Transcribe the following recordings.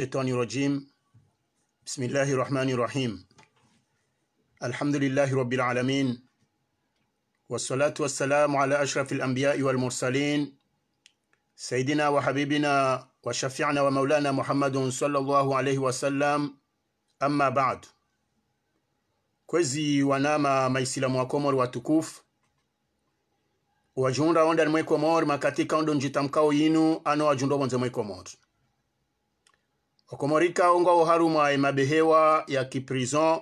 الشيطان الرجيم بسم الله الرحمن الرحيم الحمد لله رب العالمين والصلاة والسلام على أشرف الأنبياء والمرسلين سيدنا وحبيبنا وشفعنا ومولانا محمد صلى الله عليه وسلم أما بعد كوزي wanama ما يسلم وكمر وتكوف wajunda onda ni mwekomori makatika ondo njitamkao yinu ano wajunda obonze mwekomori okomorika onga o emabehewa mabehewa ya kiprison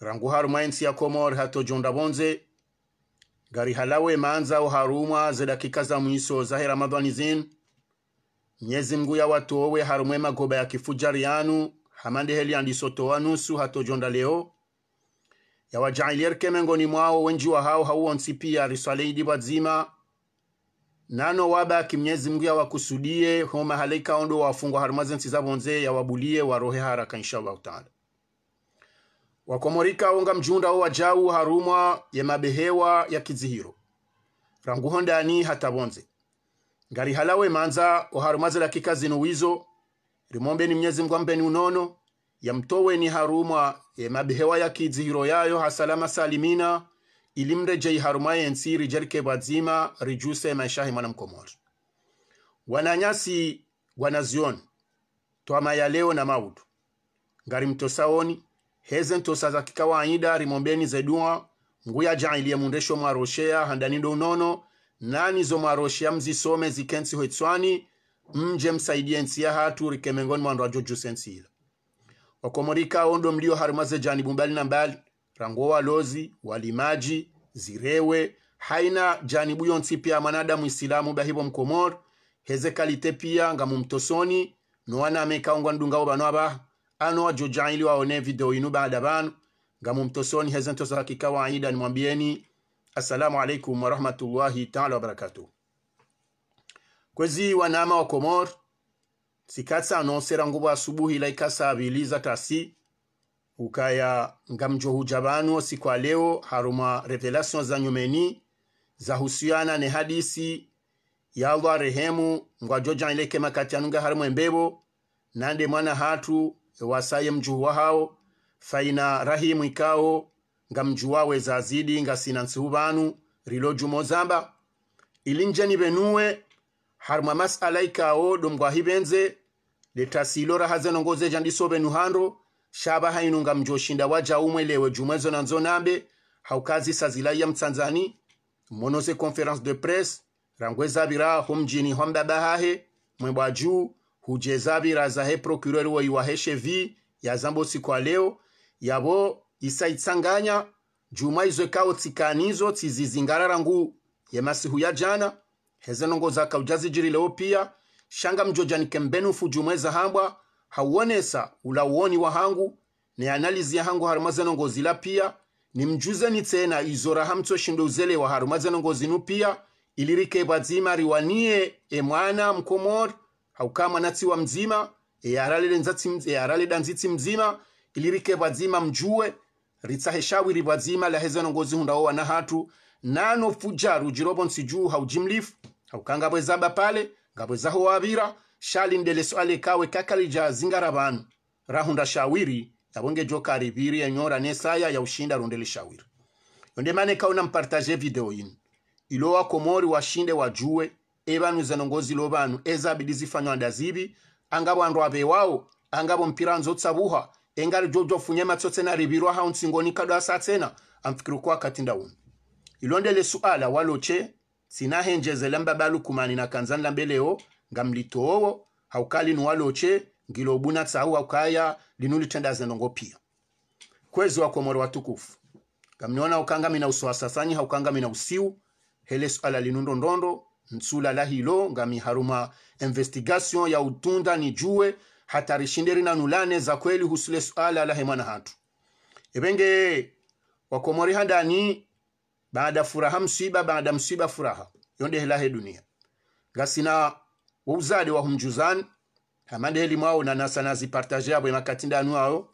rangu harumwa ensi ya komor hatojonda bonze gari halawe manza o zedakika dakika za mwiso zahe ramadhani zin nyezi mgu ya watu owe harumwe magoba ya kifujari yanu hamande heli andisotoa nusu hatojonda leo yawajaailier kemengoni mwao wenji wa hao hauonsi pia risaleidi bwadzima nano wabaki mnyezi mungu yawakusudie homa halaika ondo wafungwa harumaze nsiza bonze yawabulie warohe haraka inshallah taala wakomorika onga mjunda wo wajau harumwa yemabehewa ya kizihiro ranguho ndani hatabonze halawe manza oharumaze dakika zinu wizo rimombeni mnyezi mungu ampeni unono yamtoweni harumwa yemabehewa ya kizihiro yayo hasalama salimina ilimre jei harumaye nsiri jerke badzima rijuse maishahi mwana mkomori wananyasi wanazion twama ya na maudu ngari mtosaoni heze ntosa za kikawaida rimombeni zedua nguya jailie mundesho mwaroshea handanindo unono nani zo mwaroshea mzisome zikensi hoitswani mje msaidie nsiya hatu rikemengoni mwandu ajojusensiila wakomorika ondo mlio harumaze jani bumbali na mbali rangowa lozi walimaji zirewe haina janibu yonsi pia mwanadamu isilamu bahibo mkomor hezekalite pia ngamumtosoni ameka amekaungwa ndunga bano aba ano ajoja ili waone video inu baada banu ngamumtosoni hezentosaka ni mwambieni assalamu alaikum rahmatullahi taala wa barakatuh kwezi wanama wa komor sikatsa anonsera ngubu asubuhi laika laikasa abiliza tasi ukaya ngamjo hujabano siku ya leo haruma revelation za nyumeni za husiana ne hadisi ya Allah rehemu ngwa ngwajoja ileke anunga harimu embebo nande mwana hatu wasaye mjuwa hao faina rahimu ikao ngamjuwa ngamjuwawe zazidi ngasina nsihuvanu rilojumo zamba ilinjeni venuwe haruma o domgwa hibenze letasilo rahazenongozeja ndiso venu hando shaba hainunga mjoshinda waja umwelewe jumwezo na nzo nambe haukazi ya mtanzani monose conference de presse zabira ho mjini bahahe mwembwa juu huje zabira zahe procureur waiwahe shevi yazambo siku ya leo yavo isaitsanganya juma izwekao tsikanizo tsizizingarara ngu yemasihu ya jana hezenongo zakaujazijirileo pia shanga mjojani kembenu fujumweza hambwa hauonesa ula uoni wa hangu ne analizi ya hangu harumazano ngozi la pia ni mjuze ni tena izora hamto shindo uzele wa harumazano ngozi nu pia ilirike badzima riwanie emwana mkomor haukama nati wa mzima e mzima e danziti mzima ilirike badzima mjue ritaheshawi ribadzima la hezano ngozi hundaowa na hatu nano fujaru jirobo nsijuu haujimlifu haukanga bwezaba pale ngabwezaho wabira shalindeleso kawe kakali zinga vanhu rahunda shawiri yavonge jokari viri yenyora nesaya ya ushinda rondele shawiri yonde maneka una mpartaje video inu ilo wakomori washinde wajuwe evanu zanongozi lo vanhu ezabidi zifanywa ndazivi angavo andu avewawo angavo mpira nzotsavuha engari jojo jojofunye matsotsena rivirwa haunsingoni kado asatsena amfikiri kwa katinda uno ilonde le suala waloche sinahenjezela mbabalukumani na kanzani lambeleo ngam litoowo hawka linu waloce ngilo buna tsahu hawkaya linu litenda ndongo pia kwezi wa komoro watukufu kamniona ukanga mina uswasasanyi haukanga mina usiu hele swala linundo ndondo nsula la hilo ngami haruma investigation ya utunda ni jue juwe na nulane za kweli husule swala la hemana hatu ebenge wakomori handani baada furaha msiba baada msiba furaha yonde hela he dunia ngasina wouzali wa humjuzani hamande elimu ao nanasa nazipartaje abwe makati ndanu ao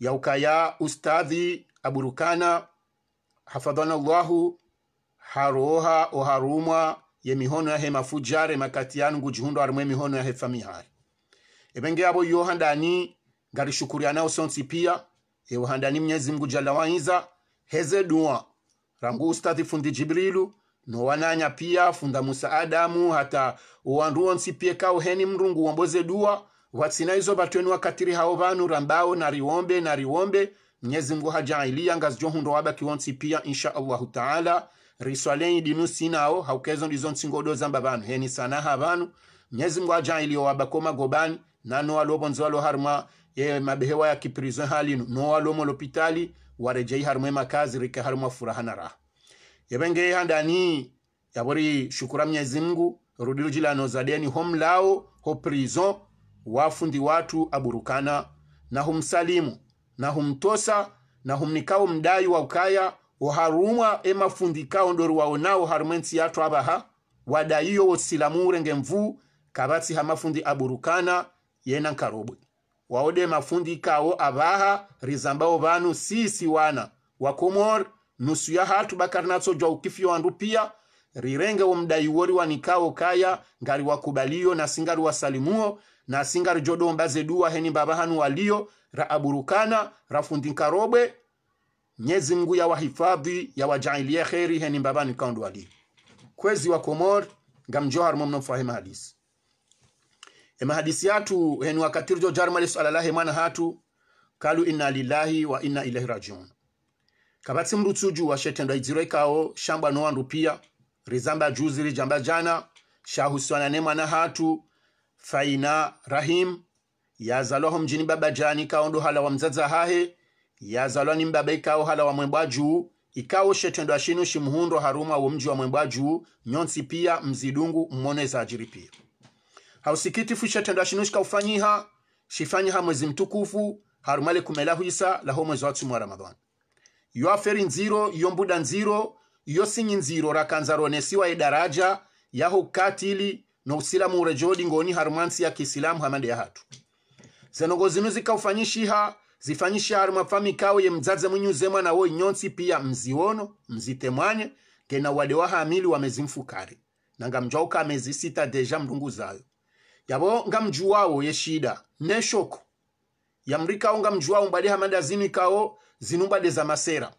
yaukaya ustadhi aburukana hafadhana allahu haroha oharumwa ye mihono yahe mafujare makati yanu ngujihundo arimwe mihono yahe famihae ebenge abo yohandani ngarishukuryanao sonsi pia ewuhandani mnyezi mngu jalla waiza heze dua rangu ustadhi fundi jibrilu nowananya pia funda musa adamu hata nsipie pyeka uheni mrungu uomboze dua watsina izo vatweni wakatiri hao vanu rambao na nariwombe mnyezi mngu hajailia ngazijohundo wabakiwonsi pia insha allahu taala riswaleni dinu sinao haukezo ndizo nsingodo zamba vanu heni sanaha vanu mnyezi mngu ajailio wabakoma gobani nano walobonzi walo harma ye mabehewa ya kipirizo halinu no walomo lopitali warejei harmwe makazi rike harmwa furaha na raha yevengeyi handani yavori shukura mnyezi mngu rudiro jilano zadeni hom lao ho prison wafundi watu aburukana na humsalimu na humtosa na humnikao mdai wa ukaya oharumwa emafundikao ndori waonao harumwensi yatu abaha wadaiyo wosilamure ngemvu kabatsi hamafundi aburukana yena nkarobwe waode mafundi kao abaha rizambao vanu sisi wana wa komori nusu ya hatu bakarnatso jwa ukifi wandu pia rirenge mdai wori wa nikao kaya ngari wa wakubaliyo na singari wa salimuo na singari jodo mbaze duwa heni baba hanu waliyo raaburukana rafundinkarobwe nyezi mgu ya wahifadhi ya wajailie kheri heni baba nikaundu wali kwezi wa komor ngamjohar momno fahima hadisi ema hadisi yatu heni wakatirjo jarmalis salalahi mana hatu kalu inna lillahi wa inna ilaihi rajiun kabatsi mrutsi uju washetendwa idziro ikawo shambwa nowandu piya rizamba juzi rijamba jana shahusiwana ne mwana hatu faina rahim yazalwaho mjini baba jani ikawo ndo hala wa mzadza hahe yazalwa ni mbaba ikawo hala wa mwembwa juu ikawo shetendwa shinu shimuhundo haruma wo mji wa mwembwa juu nyonsi pia mzidungu mmoneza ajiri piya hausikitifu shetendwa shinu shikaufanyiha shifanyiha mwezi mtukufu harumale kumela huisa laho mwezi wa tsumu wa ramadhani yo aferi nziro yo mbuda nziro yo sinyi nziro rakanza ronesiwa edaraja yaho katili usilamu urejodi ngoni harumansi ya kisilamu hamande ya hatu zenogo zinu zikaufanyishiha zifanyishi haruma pfami kawo ye mdzadze munyuze mwana wo nyonsi piya mziwono mzitemwanye kena wade wa wahamili wamezimfukare nanga mjwauka amezisita deja mndungu zayo yabo nga mjuwawo ye shida neshoko yamrikawo nga mjuwawo mbade hamanda zinu ikawo zinumbade za masera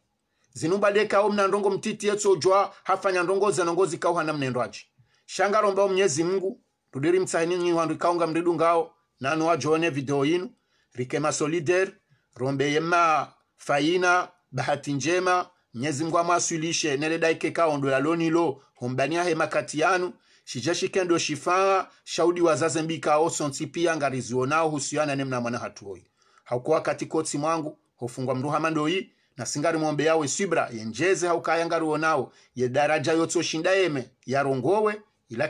zinumbade kawo mnandongo mtiti yetsojwa hafanya ndongo za ndongo kawo hana mnendwaji shangarombao mnyezi mungu tudiri mtsaini nyi wandu nga mridu ngao nanu wajoone video yinu rikema solider rombe yema faina bahati njema mnyezi mungu amwasulishe nele mngu amwaswilishe neledaike kaondo yalonilo hombania hema kati yanu kendo shifaa shaudi wazaze mbikao sonsi pia ngarizionao husiana nemna mwana hatuoi haukuwa kati kotsi mwangu hofungwa mndu hamandoyi singari mombe yawe swibra yenjeze haukaya haukayangariwo nawo daraja yotsi oshinda yeme yarongowe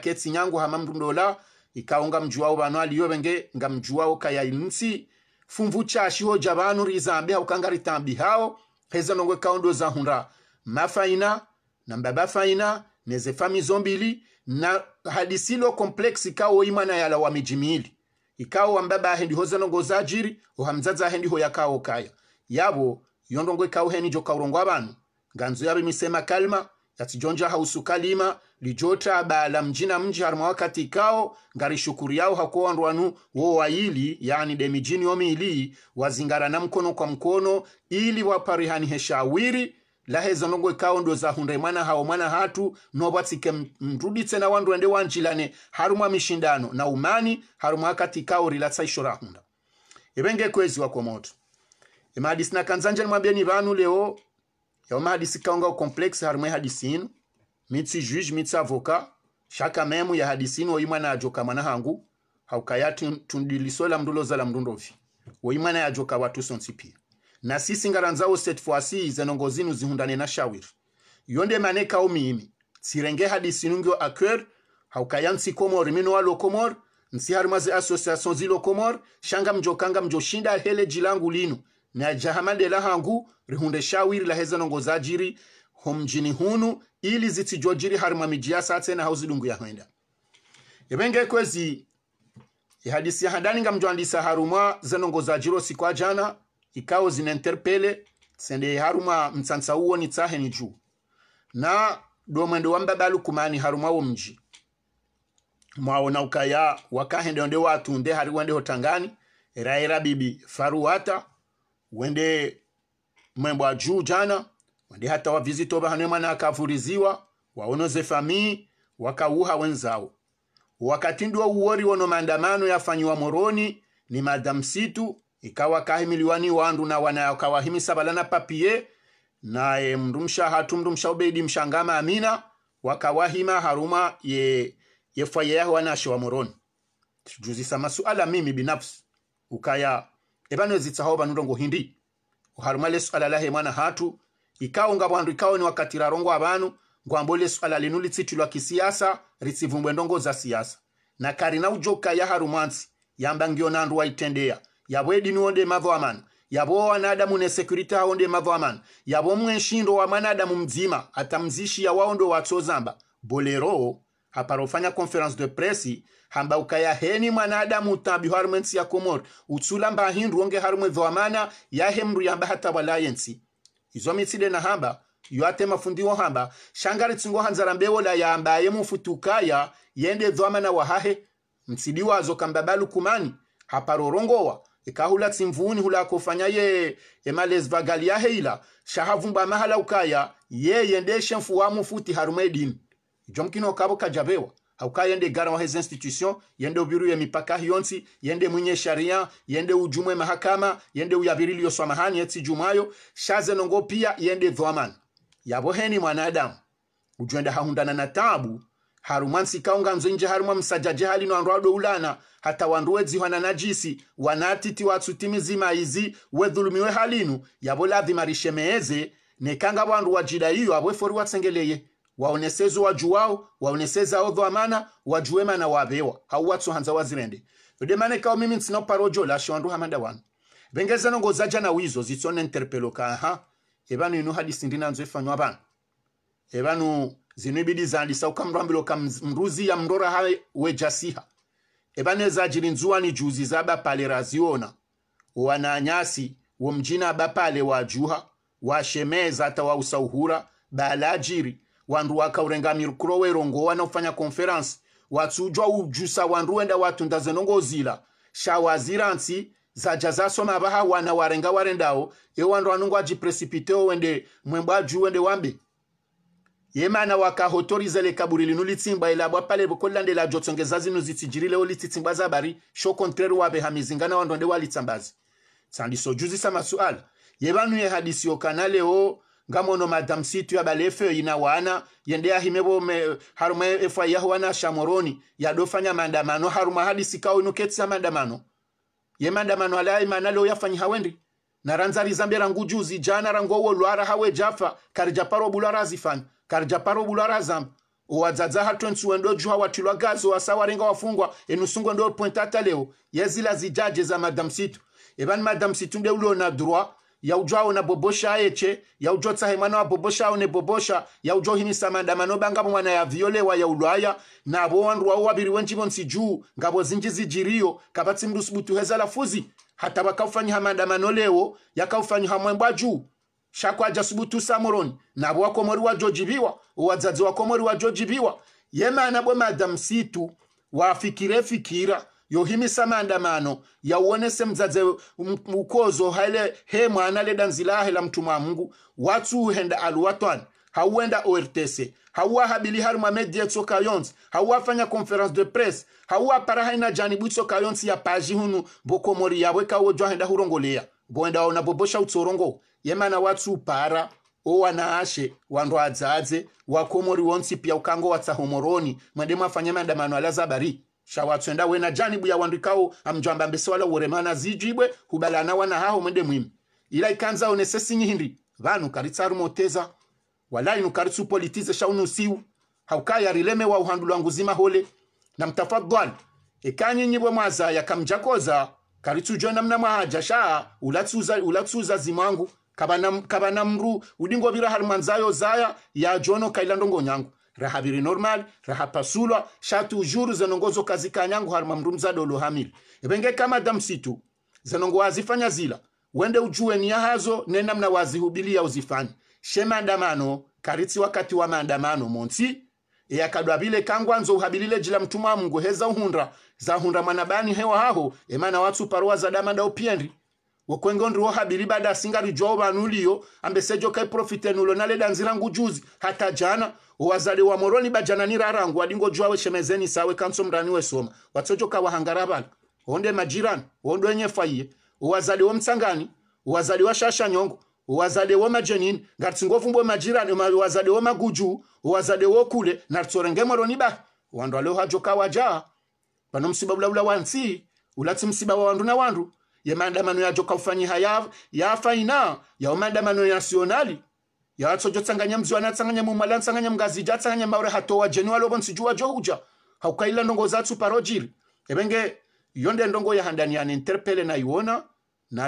ketsi nyangu hama mndu ndola ikawo ngamju wawo vanu aliyo venge ngamju wawo kayainsi fumvu chashiho ja rizambe rizambi haukangaritambi hao heza nongwe ikawo za hunra mafaina na mbaba faina neze fami zombili na hadisilo kompleksi ikawo imana yala wamijimiili ikawo wambaba hoza nongo za zajiri ohamdzadza ahe hoya kawo kaya yabo yondongwe kauheni jo kaurongwa abantu nganzu yabo imisema kalma yatijonja hausu kalima lijota bala mjina mji harma wakati kao ngari shukuri yao hakuwa ndwanu wo waili yani demijini wazingara na mkono kwa mkono ili waparihani heshawiri lahe zonongwe kao ndo za hunde mwana hao mwana hatu no batike mrudi tena wandu ende wanjilane harumwa mishindano na umani harumwa wakati kao rilatsa ishora hunda ebenge kwezi wa komoto na emahadisi nakanzanja ni vanu leo yao mahadisi kaonga ukomplexe harimwe hadisi inu mitsi juge mitsi avoka shaka memu ya hadisi inu na ajoka mana hangu haukayati tundilisola mndulozala mndundovi oimwana yajoka watu sonsi pia na sisi ngaranzawo set fwasi zenongo zinu zihundane na shawir yonde maneka kao miimi sirenge hadisi nungyo akwer haukayansi komor mino alo komor nsi harimaze association zilo komor shanga mjokanga mjoshinda hele jilangu linu najahamande hangu rihunde shawiri laheza nongozajiri homjini hunu ili zitsijojiri harima miji yasatse naho ya hwenda ebenge kwezi ihadisi yahadani nga mjwandisa haruma za zenongozajiro sikwa jana ikao zinenterpele sende haruma mtsantsa uwo nitsahe ni juu na mwendo wa mbabalu kumani haruma wo mji mwao na ukaya wakahende onde watu ndehari hariwende hotangani raira bibi faruwata wende mwembo wa juu jana wende hata wavizito vahanemwana akavuriziwa waonoze famii wakauha wenzao wakati wakatindwa uwori wono maandamano yafanyiwa moroni ni mada msitu ikawa kahimiliwani wandu na wana wakawahimisa balana papie naye mndu mshahatu mndu mshaubedi mshangama amina wakawahima haruma ye yefwaye yaho wanashe wa moroni tujuzisa masuala mimi binafsi ukaya ebano ezitsahawo vanundo ngo hindi uharuma lesu ala lahe mwana hatu ikawo ngavwandu ikawo ni wakati rarongwa abanu ngwambo lesu ala linu lwa kisiyasa ritsivumbwe ndongo za siyasa na kari na ujoka ya harumansi yamba ngio nandu waitendea yabwe edini onde mavo amanu yavo wanadamu ne sekuriti aonde mavo amanu yavo mwenshindo wa mwanadamu mdzima atamzishi ya waondo watsozamba bolero aparofanya conference de presse hamba ukayaheni mwanadamu utambi harimwe nsi ya komoro utsula mbahin mbahinruonge harimwe dhoamana yahemru yamba hatawalaye nsi izo mitsile na hamba yoate mafundiwo hamba shangari tsingo hanzara mbewo la mbewola yambaye mufutukaya yende dhoamana wahahe mtsidiwazo kambabalu kumani haparorongowa ikahula tsimvuni hula akofanya ye emales vagali yaheila shahavumba mahala ukaya ye yeyendeshe mfuwamu futi harume dini ijo mkino kabo kajabewa auka yende gara wahe institution yende ubiru ya mipaka hiyonsi yende mwenye sharia yende ujumwe mahakama yende uyabirilio swamahani etsi jumayo shaze nongo pia yende dhamana yaboheni mwanadamu ujwenda hahundana na tabu harumansi kaunga nzinje haruma msajaje hali no andwado ulana hata wanruwe wanduwe dzihwana najisi wanatiti watsutimi maizi we dhulumiwe halinu yabo lazima rishemeeze nekanga wanruwa jida iyo foru watsengeleye waonesezo wajuwao waoneseza odho amana wajuwema na wabewa hau wavewa hanza wazirende udemane kao mimi la lashiwandu hamanda wanu vengeza nongo zaja na wizo zitsone interpelo ka aha evanu inu hadisi nzwe efanywa vanu ebanu zinu ibidi zandisa ukamrambilo ka mruzi ya mrora hawe wejasiha evanu ezajili ni juzi zaba pale raziona wananyasi womjina abapale wajuha washemeza hata wausa uhura balajiri wandu wakaurengamira kuro werongowa na kufanya konferansi watsujwa ujusa wandu wenda watunda zenongozila shawazira nsi zaja zasoma vaha wana warenga warendawo ye wandu wanongo ajipresipitewo wende mwembo ju wende wambe yemana wakahotorizele kaburi linu litsimba ilabwa pale vokolandela jotsongeza zinu zitsijirilewo litsitsimba zabari sho kontrere wavehamizingana wandu wande walitsambazi tsandisojuzisa masuala ye vanu ye hadisi yokana leo ngamono madam situ ya balefe ina wana yendea himebo me, harume efa yahu wana shamoroni yadofanya maandamano haruma hadi sikao inuketsa maandamano ye maandamano ala imana leo yafanyi hawendi na ranzari zambe rangu juzi jana rangu wo lwara hawe jafa karja bulara zifan karja bulara zam wadzadza hatonsu ndo juha watilwa gazo wasawarenga wafungwa enusungo ndo pointata leo yezila zijaje za madam situ eban madam situ nde ulo na droit ya ujwa na bobosha eche ya ujwa tsahe mwana wa bobosha aone bobosha ya yaudzwa himisamanda manoba ngabo mwana ya ya viole wa ulwaya na abo wandu wawo wabiri wenjivonsi juu ngabo zinji zijirio kabati mndu heza lafuzi hata waka ufanyi hamanda wakaufanyiha maandamano lewo yakaufanyiha mwembwa juu na abo wako mwari wa jojibiwa uwadzadzi wako mwari wakomori wajojibiwa yemana bo madamu situ wafikire fikira yohimisa maandamano yauonese mzadze ukozo haile he mwana leda nzilahe la mtumwa mungu watu uhenda alu hauenda ortc hauwahabili harumwa media tsoka yonse hauwafanya conference de presse hauwapara haina janibu tsoka yonse ya paji hunu mbokomori yabwe kawo jwahenda hurongoleya boenda ona bobosha utsorongo yemana watsu upara owana ashe wandu adzadze wakomori wonsi pia ukango watsahomoroni mwende mwafanya maandamano alazabari shawatswenda wena janibu ya wandikao amjamba mbese wala uremana zijibwe hubalana wana haho mwende mwimi ila ikanza onese sinyihindi vanu karitsaru moteza wala inu karitsu politize shaunu siu haukaya rileme wa uhandulu wangu zima hole na mtafadhal nyibwe mwaza yakamjakoza karitsu jona mna mwaja sha ulatsuza ulatsuza zimwangu kabana kabana mru udingo vira harmanzayo zaya ya jono kailandongo ngonyangu raha biri normal raha pasulwa shatu juru zanongozo kazi kanyangu harma dolo hamili ebenge kama damsitu zanongo wazifanya zila wende ujue nia hazo nenamna wazihubilia uzifanye she maandamano karitsi wakati wa maandamano monsi eyakadwa bile kangwanzo uhabilile jila mtumwa mungu heza uhundra za hunda manabani hewa haho emana watu parua za damanda upienri wokwengo ndiwo habiri bada asingalijwawo vanuliyo ambesejo kaprofite nulo naleda nzira ngujuzi hata jana wazale wa moroni bajana ni nirarangu wadingojwawe shemezeni sawe kanso mrani wesoma watsojoka kawahangara vala honde majirani wondwenye faiye wazale wo mtsangani wazale wa shasha nyongo wazale wo majenini ngatsingovumbwe majirani wazale wo maguju wazale wo kule naritsorenge moroni ba wandu alewo hajoka wajaa pano msiba bulabula wansi ulatsi msiba wa wandu na wandu ya maandamano yajokaufanyiha yafaina ya maandamano yansionali yatsojotsanganya mziwana tsanganya mumwala tsanganya mngazija tsanganya maure hatowa jeni walovo nsijuwa johuja haukaila ndongo zatsu parojiri ebenge yonde ndongo ya yahandani yane interpele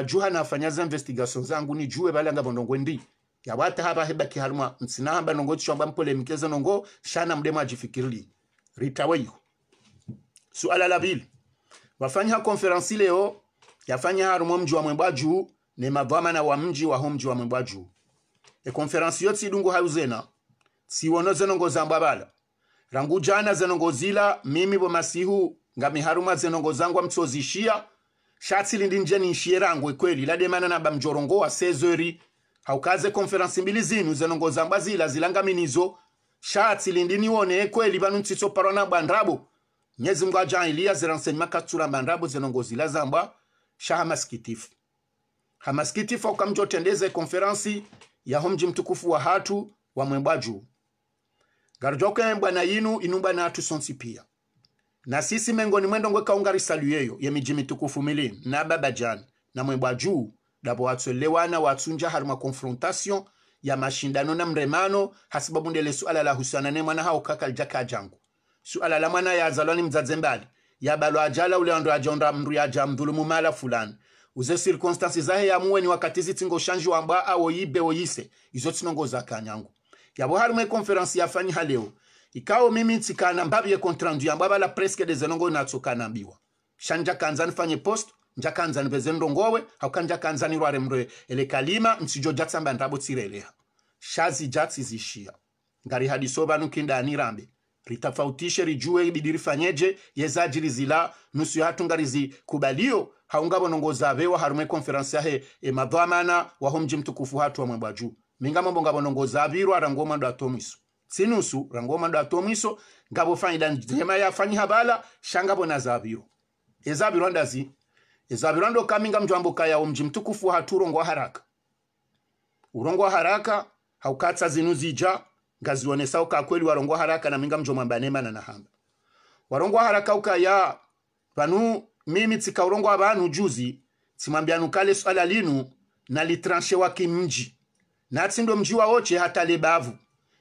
juha na nafanya za investigation zangu ni juwe nijuwe valanga ndongo ndi ya wata yawata hava hebaki halumwa ndongo nongo mpole mkeza ndongo shana mdemo ajifikirili ritaweiho suala la pili wafanya conference leo yafanya harumo mji wa juu ne mavamana wa mji wa mji wa e konferansi yo dungu hayu zena siwono zenongo zambwa bala rangu jana zenongo zila mimi bo masihu bomasihu ngamiharuma zenongo zangwa mtsozishia lindi njeni ninshiye rangu ikweli ekweli lademana na bamjorongo wa sezeri haukaze konferansi mbili zinu zenongo zambwa zila zilanga minizo zilangaminizo lindi ndiniwone ikweli e banu ntsitsoparwa na bandrabo nyezi mngu ajailiya ziransenyima katsula bandrabo zenongo zila zambwa sha Hamas Kitifu. Hamas Kitifu tendeze konferansi ya homji mtukufu wa hatu wa mwembwa juu garjoke na yinu inumba na hatu sonsi pia na sisi mengo ni mwendo ngwekaungari salu yeyo ya miji mtukufu mili na baba babajani na mwembwa juu dabo lewana watu nja mwa konfrontasyon ya mashindano na mremano hasibabu ndele suala la husiana ne mwana hao kakal jaka jangu suala la mwana ya azalwani mzadzembali yabalo ajala ule uleando ajonda mru ya mdhulumu mumala fulani uze circonstance zahe yamuwe ni wakati zitingo shanji mbwa awo yibe oyise izo za kanyangu yabo mwe conference ya fanyi haleo ikao mimi ntikana mbabye contrandu yamba bala presque de zenongo natsokana mbiwa shanja kanza nifanye post nja kanza nipeze ndongowe hakanja kanza nirware mrwe ele kalima msijo jatsamba ndabo tsireleha shazi jatsi zishia ngari hadiso banu kindani rambe ritafautishe rijue ibidi rifanyeje yezaji rizila nusu yahatunga kubalio haungabo nongoza bewa harumwe konferansi yahe emadhamana waho mji mtukufu hatu wa mwambwa juu minga mambo ngabo nongoza abirwa rangoma ndo atomiso sinusu rangoma ndo atomiso ngabo faida njema ya fanyi habala shangabo na zabiro ezabiro ndazi ezabiro ndo kaminga mjwambo kaya wa mtukufu hatu rongo haraka urongo haraka haukatsa zinu zija sao ka kweli warongwa haraka na minga mjomwa mwamba nemana na nahamba warongwa haraka uka ya panu mimi tsikaurongwa banu juzi simwambianu nukale swala linu na nalitranshewa kimji natsindo mji oche hata lebavu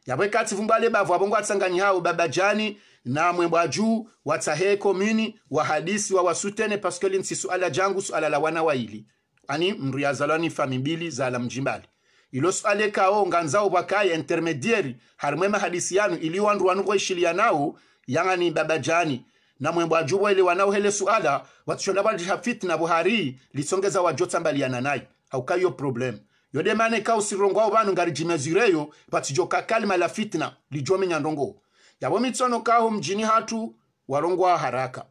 yabwe kati vumba lebavu abongo atsanganyi hao baba jani na mwembwa juu watsahe komini wahadisi wa wasutene paske linsi suala jangu suala la wana waili ani mriazalwani fami mbili zala mjimbali iloso alekawo nga nzawo bwakaya intermedieri harimwe mahadisi yanu iliwandu wanukoishiliya nawo yang'ani babajani mwembo ajubwa ile wanao wanaohele suala bali bwaliha fitna buhari lisongeza wajotsambaliyana naye haukayo problem yode mane ka yodemana ikausirirongwao vanu ngarijimezireyo patijoka kalima la fitna lijome nyandongo yabo mitsono kaho mjini hatu warongwa haraka haukai ka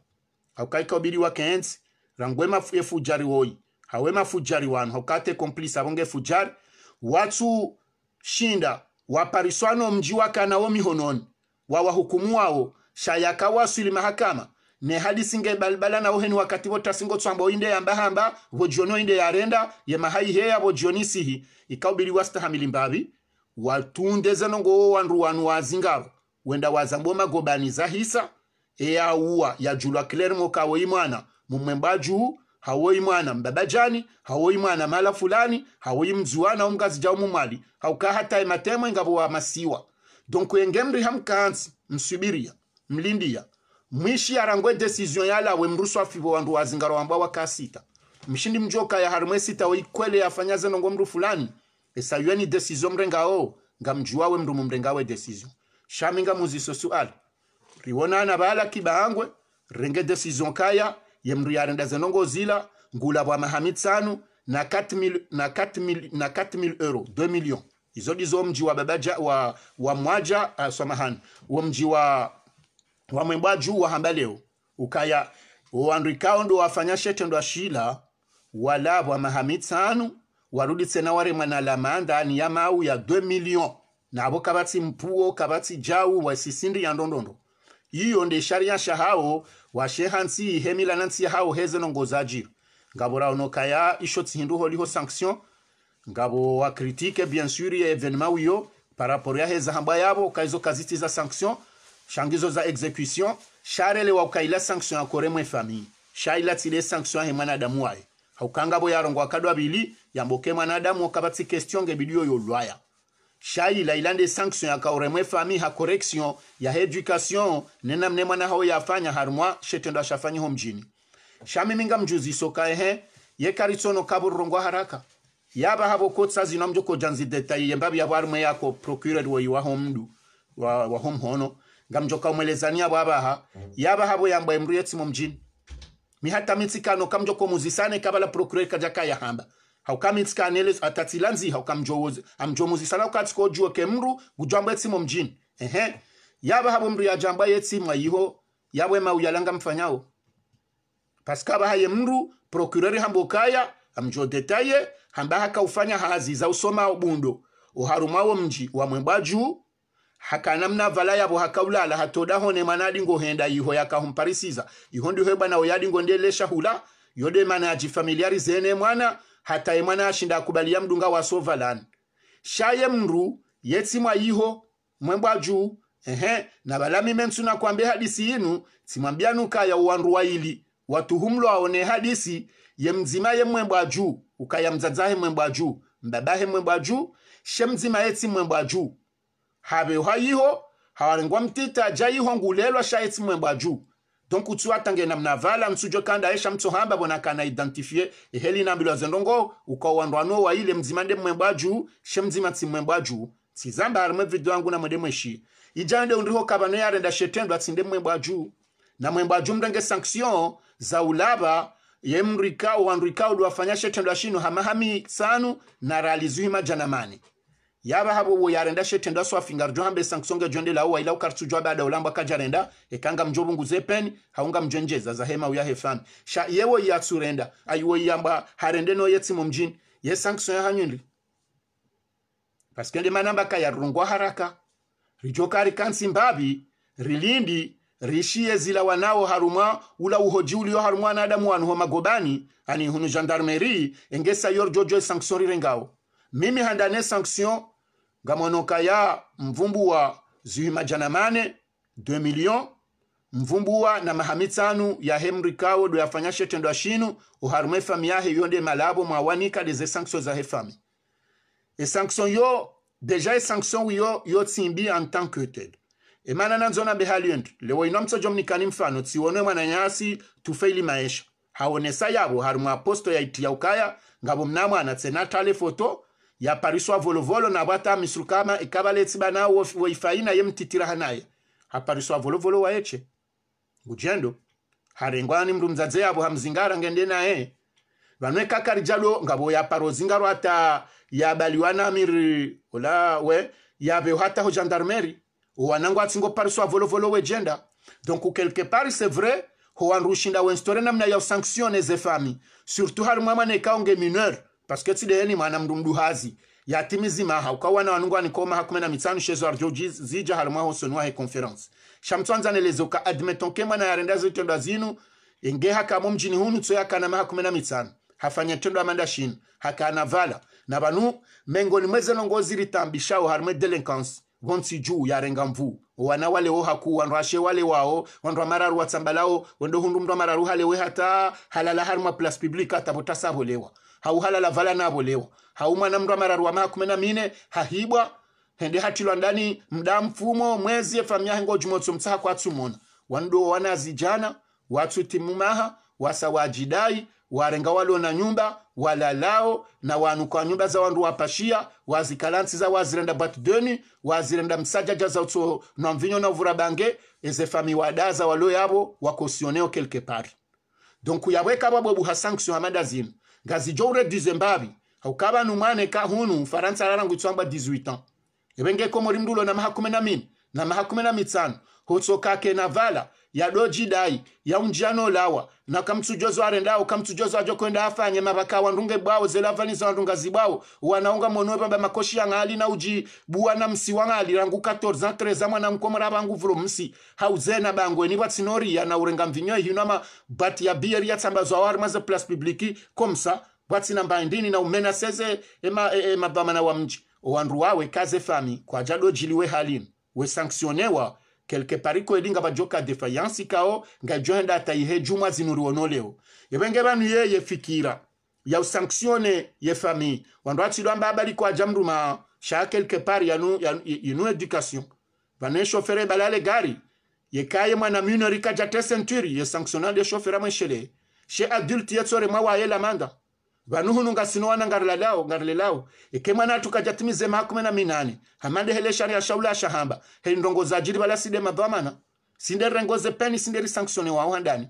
haukaikaubiriwa kensi rangwema efujari woyi hawema fujari wanu haukate complice abonge fujari watsu shinda wapariswano mjiwaka nawo mihononi wawahukumuwawo shayaka waswili mahakama ne hadi singe balbala na heni wakati singo tswamba inde yamba hamba yambahamba ya oinde yarenda yemahai heya vojioni sihi ikaubili hamili mbavi watunde watundezenongowo wandu wanu wazingavo wenda wazambo magobani za hisa uwa ya julwa kilerimo kawo imwana mumwembo ajuhu hawoi mwana mbabajani hawoi mwana mala fulani hawoi mzuwana omukazi ja omumwali haukahataye matemo wa masiwa donc engemri hamkaansi msubiria mlindia mwishi arangwe decision yala we mrusu afivo wandu wazingaro wambwa wakasita mshindi mjoka ya harimwe sita we weikwele yafanya nongo mru fulani esa yeni decision mrengao mru mndu we decision shaminga muziso suali riwonana bala kibangwe renge decision kaya ye mndu yarendaza nongozila ngula bwa mahami tsanu na 4000 na 4000 na 4000 euro 2 million izo dizo mji wa babaja wa, wa mwaja uh, ah, samahani wa mji wa wa mwemba juu wa hamba leo ukaya wandu ikao ndo wafanya shete ndo ashila wala bwa mahami tsanu warudi tsena mwana la manda ni ya mau ya 2 million nabo kabatsi mpuo kabatsi jau wa sisindi ya ndondondo iyo shari ya shahao wa washeha nsi nansi ya hao heze no ngozajira ngabo kaya isho tihindu holi ho sanksyon. ngabo wa kritike bien suri ya evenma wiyo Paraporo ya heza hamba yabo kaizo kaziti za sanksyon. shangizo za ekzekwisyon. sharele wa ukaila sanksyon ya kore mwe famille shaila sanksyon ya hemana damu wae. haukangabo ya yarongo akadwa bili yamboke mwanadamu okabatsi question ngebidiyo yolwaya shaila ilande sanction ya kauremwe fami ha correction ya education nena mne mwana hao yafanya harmwa shetendo ashafanya ho mjini shami minga mjuzi soka ehe ye karitsono kabururongwa haraka yaba habo kotsa zino mjoko janzi detail yembabi ya barumwe yako procured wo ho mdu wa, wa home hono ngamjoka baba ha yaba habo yambaye mruyetsi mu mjini mihata mitsikano kamjoko muzisane kabala procured kajaka ya hamba haukamitskanele atatila nzi haukamjowoze um, amjomuzi sana ukatsko juo ke mru gujambwe tsimo mjini ehe yaba habo mru ya jambwa yetsi mwayiho yabwe ma uyalanga mfanyao paska bahaye mru procureur hambokaya amjo um, detaye hamba hakaufanya haziza usoma ubundo uharumwawo mji wamwembwa juu hakanamna vala yavo hakaulala hatodahone manadi ngohenda iho yakahumparisiza iho ndiho bwana oyadi ngondele hula yode mana ajifamiliari zene mwana hata imwana yashinda akubaliya mdunga wa sovalan shaye mndu yetsimwa iho mwembwa juu ehe na balami mentsu nakwambe hadisi yinu tsimwambianukaya uwandu waili watuhumlo aone hadisi ye mzima ye mwembwa juu ukaya mzadzahe mwembwa juu mbabahe mwembwa juu she mdzima yetsi mwembwa juu habe hayiho hawarengwa mtita ja ngulelwa shayetsi mwembwa juu donc utsiwatangire na mnavala msujo kanda esha hamba bona kana identifier identifie eheli nambilwa zendongo uko wandwa no wa ile mzima nde mwembo shemzima she mzima tsi mwembo aju tsizamba arimwe video yangu na mwende mweshi ijande undiho kabano yarenda shetendwa tsinde mwembo aju na mwembo aju mrenge sanction za ulaba ye mrika uwanrika uliwafanya shetendwa shino hamahami sanu na ralizuhima janamani yaba habo wo yarenda she tenda so afingar jo hambe sanksonga jo ndela wa ila ukartu jo bada ulamba kajarenda ekanga mjobu nguze pen haunga mjonjeza za hema uya hefan sha yewo ya surenda ayo yamba harende no yetsi mumjin ye sanction hanyuli paske ndi manamba ka yarungwa haraka rijokari kansi mbabi rilindi rishie zila wanao harumwa ula uhoji ulio harumwa na adamu wanu wanuho magobani ani hunu gendarmerie engesa yor jojo sanksori rengao mimi handane sanksion nga mwanoka ya mvumbuwa zihumajana mane 2 million mvumbuwa na mahamitsanu ya hemri kawo do yafanyashe tendo ashinu uharume fami yahe yonde malabo mwawanika leze sanction za fami e sanction yo deja e sanction wiyo yotsimbi en tant que tel emana na nzona behalient lewo ino mtsojo mnikani mfano tsiwonwe mwananyasi tufeili maesha haonesa yabo harume aposto ya yaitiya ukaya ngabo mnamwana tsenatale foto yapariswa volovolo nabo atamisuru kama ikabaletsi bana woifai naye mtitiraha naye hapariswa volovolo waeche ngujendo harengwana ni mrumzadze yabo hamzingara ngende naye vanwe kakarijalo ngabo yaparo zingaro hata yabaliwa namiri ola we yabeho hata ho gendarmerie owanango atsingo pariswa volovolo wejenda donc quelque part c'est vrai howanrushinda wenstore namna ya sanctionne ze fami surtout harimwe amwana ekaonge mineur paske tsideni mwana mndu mduhazi ha ukawa na wanungu nikoma hakume na mitsanu shezo arjo zija halimwa hosonwa he conference shamtsanza ka admeton ke mwana yarenda zitendwa azinu inge hakamo mjini hunu tso ya kana maha 15 na mitsanu hafanya tendo amanda shinu hakana vala na banu mengo mengoni mweze longozi ritambishao harimwe delinquence vonsi juu renga mvu wana wale walewo haku wanrashe wale wao wanrwa mararu watsambalao wendo hundu mndwa mararu hale we hata halala harma place publique atavotasa bolewa hauhalala vala navo leo haumwana mndu amararua makumi na mine hahibwa hende hatilwa ndani mda mfumo mwezi efamia efamyahengo jumotso mtsaha kwatsumona wanduo wanazijana watsutimumaha wasawajidai warenga walo na nyumba walalao na wanu kwa nyumba za wandu wapashia wazikalansi za wazirenda batdeni wazirenda msajaja za utso na mvinyo na uvura bange eze fami wadaza walo yabo wakosioneo kelke pari donc yaweka babo buha sanction amada zinu ngazijo uredize mbabi haukabana umwane ka hunu faransa ararangwitswamba 18 ans ebenge ko muri mdulo na mahakume na mine na mahakume na mitsano na vala yadojidai yaunjano lawa na kamtsujozo arendawo kamtsujozo ajo kwenda afanye mapakawa ndunge bwawo zelavaniza wandunga zibwawo wanaunga monowe pamba makoshi yang'ali na uji buwa na msi wang'ali rangu 14 13 mwana mkomora bangu vulo msi hauzena bangwe ni watsinori ya na urenga mvinyo hinoma but ya bieri ya tsamba zwa wari maze plus publiki komsa namba ndini na umena seze ema ema e, bamana wa mji owandu wawe kaze fami kwa jadojiliwe halini wesanksionewa quelque pariko eri ngabajoka defayansi kao nga ngajoenda atayihe jumwa zinuruono leo yebenge banu ye fikira ya usanksione ye famille wandu atsilwa mbaba liko aja ma sha quelque part yanu yanu education banu shofere balale gari ye kaye mwana minori kaja te ceinture ye sanctionnant le chauffeur amweshele chez adulte yetsore ye la manda vanuhunu ngasinowana ngarilalawo ngarilelawo ike mwana atu kajatimize mahakumi na minane hamande heleshari ashaula ashahamba za ajiri vala side madhamana sinderrengoze peni sinderisanktione wawo handani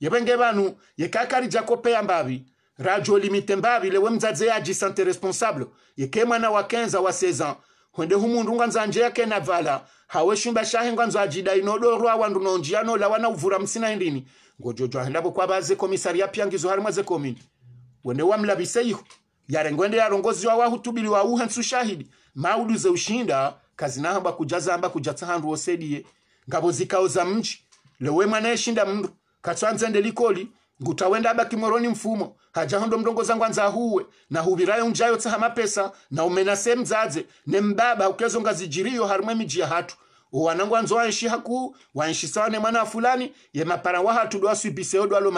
yevenge vanu yekakarija kopeya mbavi rajo limite mbavi lewe mdzadze yaji sante responsable yeke mwana wa kenza wa seza hwende humundu ngwanza nje yake vala hawe shumba shahe ngwanzo ajida inodorwa wandu nonjia nola lawana uvura msina indini ngojojo hendapo kwa baze komisari ya yapyangizo harimwaze komini wende iho wamlabiseiho yarengwende yarongozi wa wahutubili wa uhe nsushahidi ze ushinda kazi na hamba kujaza hamba kujata handu osediye ngabo zikao za mji lewe mwanayeshinda mndu katsanzende likoli ngutawenda abaki kimoroni mfumo hajahondo mndongo zangu huwe na hubirayo njayo tsaha mapesa na umena sehemu zadze ne mbaba ukezo ngazijiriyo harumwe miji hatu uwanangu anzo wanshi haku wanshi sawane ne mwana fulani ye mapara wa hatu dwa swibiseyo dwa lo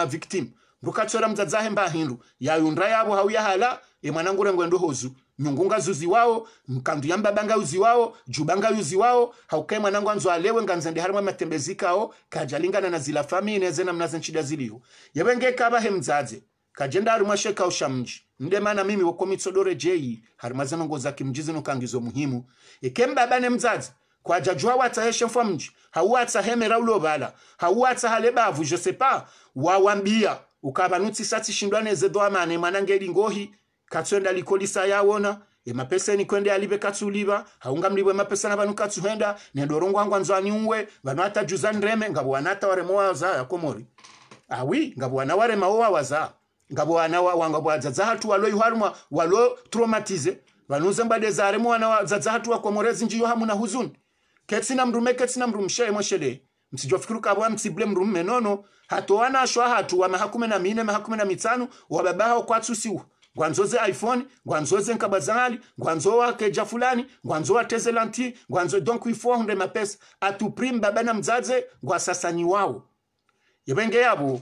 ndukatsora mdzadzahe mbahindu yayunda yavo hauyahala emwanangu rengo endo hozu nyungunga zuzi wao mkandu yamba banga uzi wao jubanga uzi wao haukae mwanangu anzo alewe nganzende harima matembezikao kajalingana na zila fami ineze na mnaze nchida ziliyo yewenge kaba hemdzadze kajenda harima sheka ushamji nde mana mimi wako wakomitsodore jeyi zema zenongo za kimjizi nukangizo muhimu ikembabane e mdzadze kwajajwa wataheshe mfwa mji hauwatsahe mera ulovala hauwatsaha lebavu je sais wawambia ukavanhutsisa tishindwa nezedhoamane mwanangeli ngohi katswenda liko lisayawona emapeseni kwende alibe alive katsuliva haungamliwe mapesana banu katsuhenda angwa nzwani unwe vanu atajuza nreme ngavo wanata waremo waza yakomori awi ngavo wana waremawo wawaza ngavo wana wangavo za hatu walo harumwa walo traumatize banu vanuze za remo wana za hatu wa wakomorezi njiyo hamuna huzuni ketsina mrume ketsina mrumshe emoshedei msijofikiri ukabwa mtsibule mrume nono hatoana shwa hatu wa mahakumi na mine mahakumi na mitano wa kwa kwatsusiwa gwanzoze iphone ngwanzoze nkabazangali ngwanzo keja fulani gwanzo ngwanzo wateze lanti ngwanzo donc ifohunde mapesa atuprim baba na mdzadze ngwasasanyi wawo yebenge yabo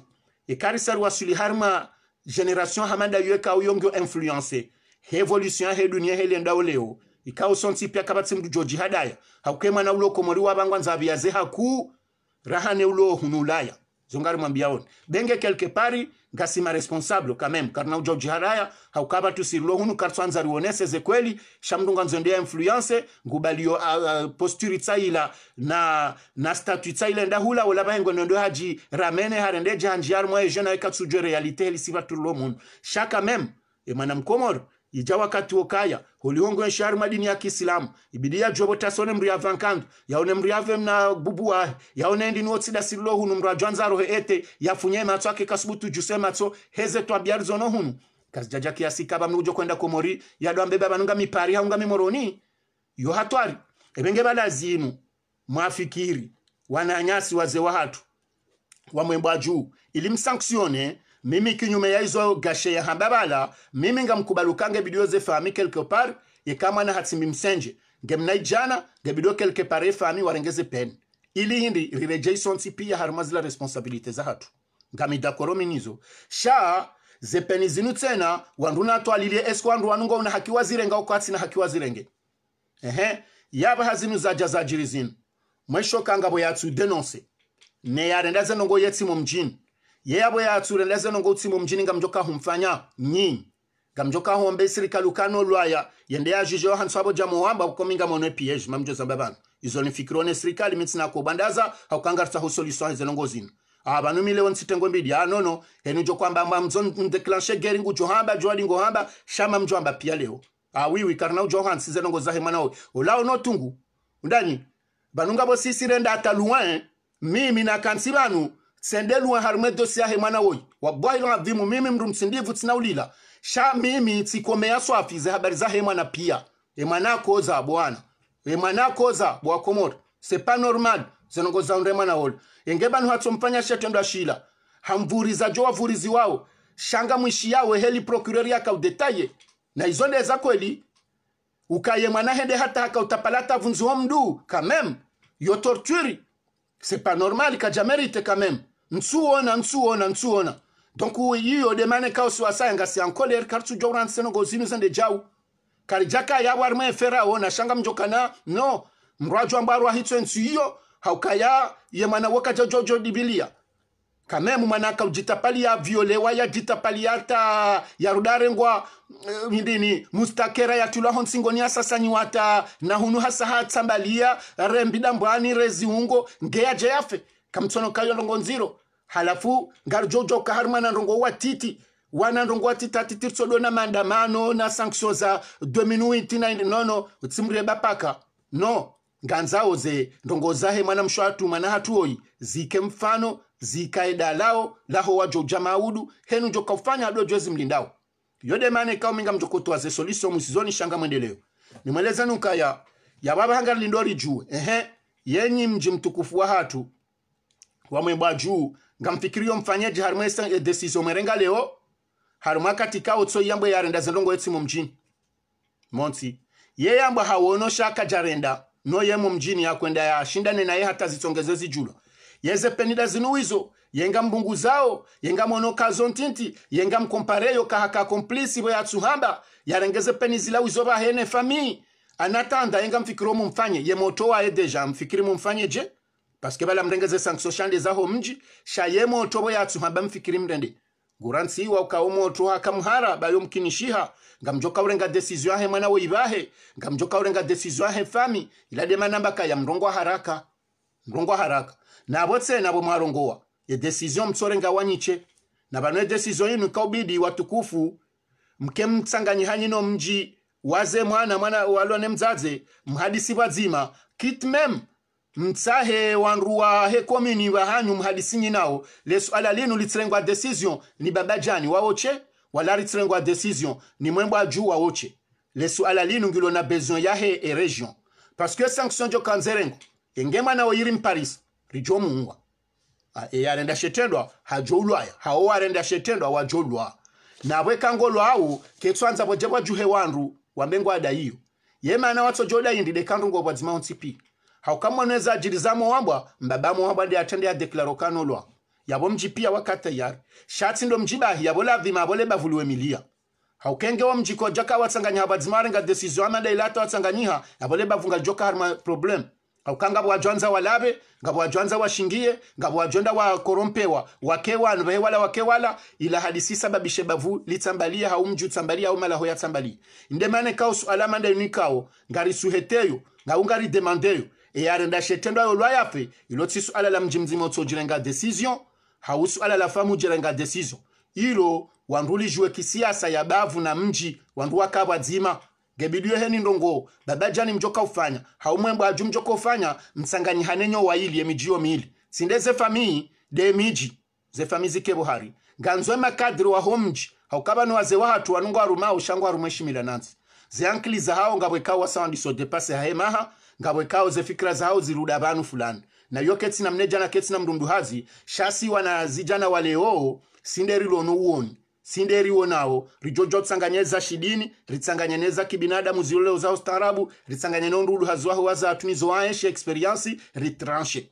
wa suli harma generation hamanda yueka uyongyo influence revolution he dunia he lenda leo ikao sonti pia kabatsi mdu George Hadaya hakuke mwana uloko mori wabangwa nzabiyaze haku raha ne ulo hunulaya ulaya mwambia on benge quelque pari ngasima responsable quand même car nao George Haraya haukaba tu sirlo hunu car kartsanza ze kweli shamdunga nzondea influence ngubalio uh, posture tsaila na na statut tsaila nda hula wala bahengo ndo haji ramene harende janjiar mwa jena eka tsujwe realite helisiva tulo munu chaque même e manam mkomoro ija wakati wokaya holihongo enshaari madini ya kiislamu ibidi yajobo tasone mri avankandu yaone mri ave mna bubuwahe yaone ni otsida sililo hunu mri ajwanzarohe ete yafunye matso ake kasubutu juse matso heze zono hunu kazi jaja kazijaja kiasika mnu ujo kwenda komori yadwambe babanunga mipari haunga mimoroni yo hatuari ebenge bada zinu mwafikiri wananyasi waze wazee wahatu wamwembo ajuu ilimsanksione mimi kinyume ya hizo gashe ya hambabala mimi ngamkubalukange bidio ze fahami quelque part kama na hatimi msenje ngemnai jana ngebidio quelque part fahami warengeze pen ili hindi rireje isonsi pia haruma zila responsabilite za hatu ngami ngamidakoro minizo sha ze peni zinu tena tsena wandu natwalilie esko wandu wanungo una hakiwa zirenga ukwatsi na hakiwa zirenge ehe yaba hazinu za zajiri zinu mwisho kangabo yatsu denonse ne yarenda zenongo yetsimo mjini yeyabo yatsule lezeno ngoutsimo mjini humfanya ngamjokahumfanya nyinyi hombe sirika lukano lwaya yende ya jijo abo jamu wamba kukominga monwe piege mamjoza babana izo nifikirone sirikali mitsina nongo zinu haba hezelongozino avanumile ontsitengo mbidi ya ah, anono henu amba amba mzon mdeklanshe geri ngujohamba joadi hamba shama mjohamba pia leo awiwi ah, karina ujohansize longozahe mwana we ulao notungu banunga bo sisi renda luwain eh? mimi na kansibanu sendelu wa harume dosi yahe mwana woyi wallahi ladhimu mimi mndu msindivu ulila sha mimi tsikomea swafi ze habari zahe mwana pia emwanako za bwana emwanako za bwakomora sepa normal zenongo za zenongoza unde mwana woli enge banu hatsomfanya shetendo ashila za jo wavurizi wao shanga mwishi yawe heli procureur yakaudetaye na izonde za kweli ukaye mwana hende hata haka utapalata vunzi mdu kamem yo torturi c'est pas normal kajamerite kamem ntsuona ntsuona ntsuona donc yiyo de mane kaw si wasa yanga si en kartu car tu go senego zinu zende jaw car jaka ya war me fera ona shanga mjokana no mrwajo ambaro ahitso ntsu yiyo haukaya ye mana waka jojo jojojo dibilia kamemu ka ujitapali ya violewa ya jitapali ya ta ya rudare uh, ndini mustakera ya tulahon singoni asasanyiwata na hunu hasa rembida mbwani rezi ungo ngeya jeyafe kamtsono kayo ndongo nziro halafu ngarjojoka hari mwanandongo wa titi wanandongo watiti atitirisodo na mandamano na sanction za 2019 nono tsimreba bapaka no nganzawo ze ndongo zahe mwana mshwatu mwana hatuoi zike mfano zikaeda lao laho wa wajoja maudu henu njokaufanya jozi mlindao yode mane kauminga mjokotoa ze solution musizoni shanga mwendeleo nimweleza nuka ya ya baba hanga lindori juu ehe yenyi mji mtukufu wa hatu wa wamwebwa juu ngamfikiriyo mfanyeje harimwe eh, decision merenga leo harimwe katika otso yambwe yarenda zendongo yetsimu mumjini monti ye yambwe hawono shaka jarenda no ye mumjini ya yemu ya yakwenda yashindane ye hata zitsongeze zijulo yeze penida zinuwizo yenga mbungu zao yenga mwono kazo ntinti yenga mkompareyo kahaka komplisi bo yatsuhamba yarengeze penizila wizo bahene famii anatanda yenga mfikiro mumfanye yemotowa ye deja mfikiri mumfanye je paske bala mrengeze sankso shande zaho mji shaye moto bo yatsu haba mfikiri mrende guransi wakao moto hakamhara bayo mkinishiha ngamjoka urenga desizio ahe mwana weibahe ngamjoka urenga desizio ahe fami ila ilade manambaka ya mrongo haraka mrongo haraka na nabo tse nabo mwarongowa ye desizio mtsorenga wanyiche na banwe desizio yinu kaubidi watukufu mke no mji waze mwana mwana walone mdzadze mhadisi wazima kitmem mtsahe wanruwa hekomini wahanyu mhadisinyi nawo ala linu litsirengwa decision ni baba jani wawoche wala litsirengwa decision ni mwembwa juu wawoche ala linu ngilo na besoin yahe e region parce que sanction jo kanzerengo ngema nawo yiri mparis rijo muwa a muungwa e eyarenda shetendwa hajoulwaya hawo warenda shetendwa wajolwa bwe kangolwa awu ketswanza bwaje bwajuhe wandu wambengwa adaiyo yemana watsojoda indi kwa bwadzima untsipi haukamwa nezajilizamo wambwa mbabamo wambwa ndiatende yadekilaro kanolwa yabo mjipia wakatayar shati ndo mjibahi yabo la vima lavima abo lebavuluwe milia wa mjiko jaka watsanganya habadzimarenga desizio amadailato watsanganyiha yabo lebavunga joka harma problem haukanga bwajwanza walave ngabo wajwanza washingie wake wajonda wakorompewa wala wake wala ila hadisi sababishe bavu hau mju tambalia hau malaho ya tsambalia indemane kao sualamanda yunikao ngari suheteyo ngaungari demandeyo eyari ndashetendwayo lwayafe ilo tsisuala la mji mzima utsojirenga decision hausuala la famu jirenga decision ilo wandu lijuwe kisiasa ya bavu na mji wandu wakabwa dzima gebidiyo heni ndongo babajani mjoka ufanya haumwembo aju mjoka ufanya mtsanganihanenyo waili emijiyo mili sinde zefamii de miji zefamii zikebuhari nganzwe makadri wa homji haukaba ni wazee wahatu wanungo warumao ushango warumwe shimila nanzi za hao ngabwekawo wasawandiso depase hahemaha ngabwe ngawekao zefikira zao ziruda vanu fulani nayo ketsi na mnejana ketsi na mrundu hazi shasi wanazijana waleo sinderi lono uoni sinderi wonawo rijojo tsanganyeza shidini ritsanganyeneza kibinadamu ziloleo zao starabu ritsanganyeneo ndudu hazwaho wazatunizo aeshe experiensi ritranche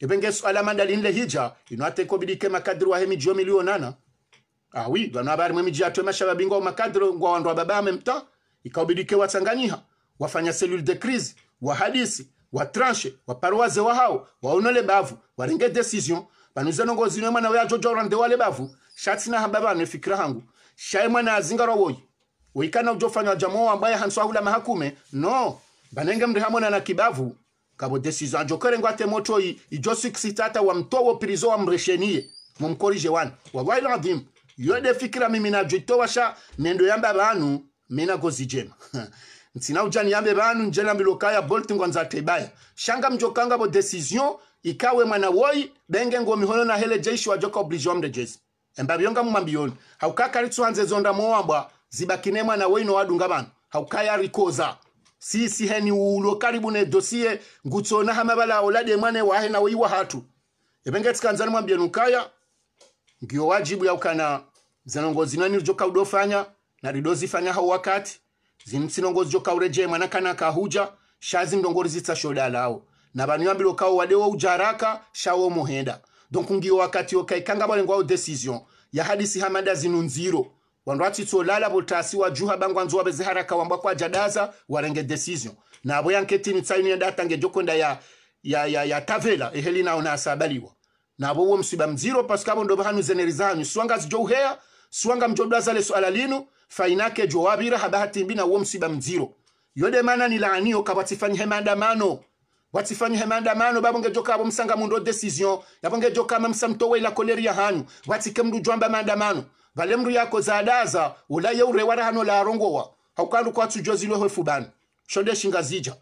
epengeso alamandalinle hija inoatekobidike makadiri wahe mijio milionana awi vanu abari mwe miji atwe mashababingo makadiri ngwa wandu baba amemta ikaobidike watsanganyiha wafanya cellule de crise wahadisi watranche waparuwaze wahawo waonole bavu warenge decision panuze nongozi mwana wa jojo rande wale bavu shati na hababa ne fikra hangu shai mwana azinga rawoyi wikana fanya jamo ambaye hula mahakume no banenge mri hamona na kibavu kabo decision ajokere ngwa moto i i jo six tata wa mtowo prizo wa mreshenie mumkorije wana wallahi alazim yode fikra mimi na najitoa sha nendo yamba banu mina gozi jema ntsina ujani yambe banu njela milokaya bolt ngo nzatebaya shanga mjokanga bo decision ikawe mwana woi benge ngo mihono na hele jeshi wa joka oblige wa mdejezi embabionga mumambiyoni haukakali anze zonda mwa mowambwa zibakine mwana woi no wadunga banu haukaya rikoza si si heni ulo karibu ne dosie na hama bala olade mwane wahe na wa hatu ebenge tsikanzani mwambie nukaya ngiyo wajibu ya ukana zanongozi nani ujoka udofanya na ridozi fanya hau wakati zini tsinongozi jokaure jemwana kana akahuja shazi mdongori zitsashodalawo na vanhu vambili kawo wadewo ujaraka shawo muhenda donc ngiyo wakati okaikanga walengwawo decision yahadisi hamada zinu nziro wandu atsitsolala votasi wajuha bangwanzo waveziharaka wambwa kwajadaza warenge decision navo yanketini tsainu yenda atange jokwenda ya, ya, ya, ya tavela eheli nawo nasabaliwa navo wo msiba mziro pasikavo ndo vahanu zeneri zanyu siwanga zijo uheya siwanga mjodwaza leso ala linu fainake jowabira habahati mbina uo msiba mziro. yode mana nilaaniyo ka batifanyihe maandamano babo ngejoka abo msanga mundo decision yabongejokama ila koleri ya hanu. Watike mdu jwamba maandamano vale mndu yako zaadaza ula ya urewara hano la arongo larongowa haukandu kwatsujozilweho fubano shonde shingazija. Ula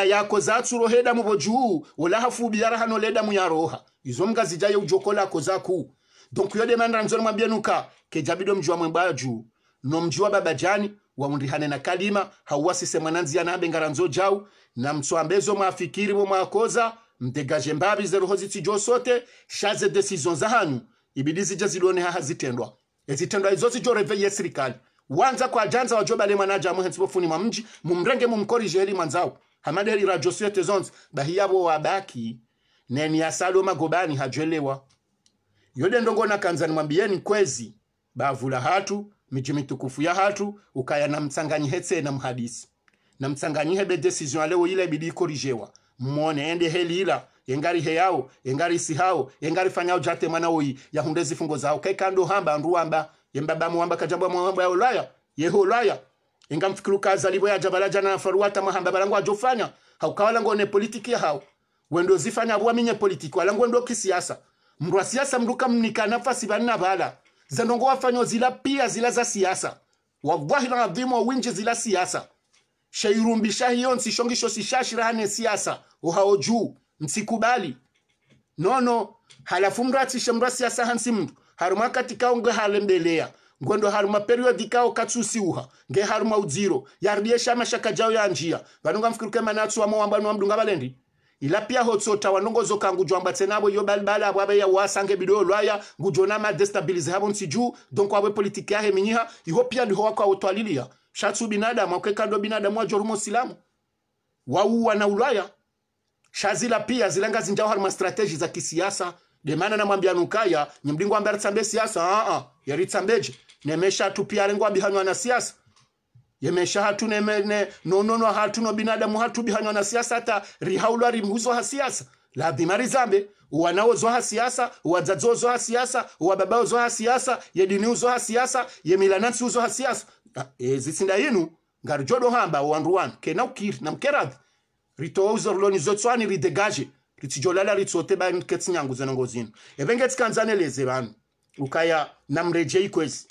wola yako zatsurohe damu bojuu wola hafubilara hano le damu yaroha izo zijaya ujoko lako zaku donc yodemandira nzoni nuka. kejabido mjua mwembaya juu nomjua baba jani waundihane na kalima hauwasise mwananzi anabe ngaranzo jau na mswambezo mwafikiri mwe mwakoza mtegaje mbabi zeruho zitsijo sote shaze decision za hanyu ibidi zije ziloneha hazitendwa ezitendwa izo zijoreve ye serikali wanza kwa janza wajobale mwanaja muhensipofuni mwa mamji mumrenge mumkorije heli mwanzao hamadeli rajosiete zonzi bahiyabo wabaki neni ya asalo magobani hajwelewa yode ndongona kanzani mwambieni kwezi bavula hatu miji mitukufu ya hatu ukaya na hetse na mhadisi na mtsanganyihe hebe decision alewo ile bidi korijewa mmone ende heli ila yengari heyao yengari sihao yengari fanyao jate oi ya hundezi fungo zao kai kando hamba nduwamba yembaba muwamba kajamba muwamba ya ulaya yeho ulaya yenga mfikiru kaza libo ya jabalaja na faruata mahamba balango ajofanya lango ne politiki ya hao wendo zifanya abuwa minye politiki walangu wendo kisiasa mruwa siyasa mruka mnika nafasi banna bala zenongo wafanyo zila pia zila za siasa wallahi ladhimu wawinji zila siasa shairumbisha hiyo nsishongisho sishashirahane siasa uhao juu msikubali nono halafu mratishe mra siasa hansi mndu haruma katikao nge halembelea ngwendo haruma periodi kao katsusiuha nge haruma udziro yaridiesha mashaka jao ya njia vanonga mfikiruke manatsuwamo wambanwa mdunga valendi ila pia hotsota wanongozo ngujo jwambatse nabo yo balibala abo abeya wasange bido lwaya ngujo na ma destabilize habo ntiju donc abe politique ya minyiha iho pia ndiho wako awotwalilia shatsu binadamu akwekando binadamu wajorumo silamu wauwa wana ulwaya shazila pia zilanga zinjao harma strategy za kisiasa de demana namwambia nukaya nyimdingo ambe aritsambe siasa aa yaritsambeje nemesha tupia tupiare ngwabihanywa na siasa yemesha hatune mene nonono hatuno binadamu hatubi bihanywa na siasa hata rihaulwa rimhuzo ha siasa labimari zambe wanaozo ha siasa wadzazozo ha siasa wababaozo ha siasa yediniuzo ha siasa yemilanansiuzo ha siasa ezisinda yinu ngarijodo hamba wanruwanu kena ukiri na mkeradhi ritouzo rulonizotswani ridegaje ritsijolala ritsote banketsinyangu zenongo tsikanzane leze vanhu ukaya namrejeikwezi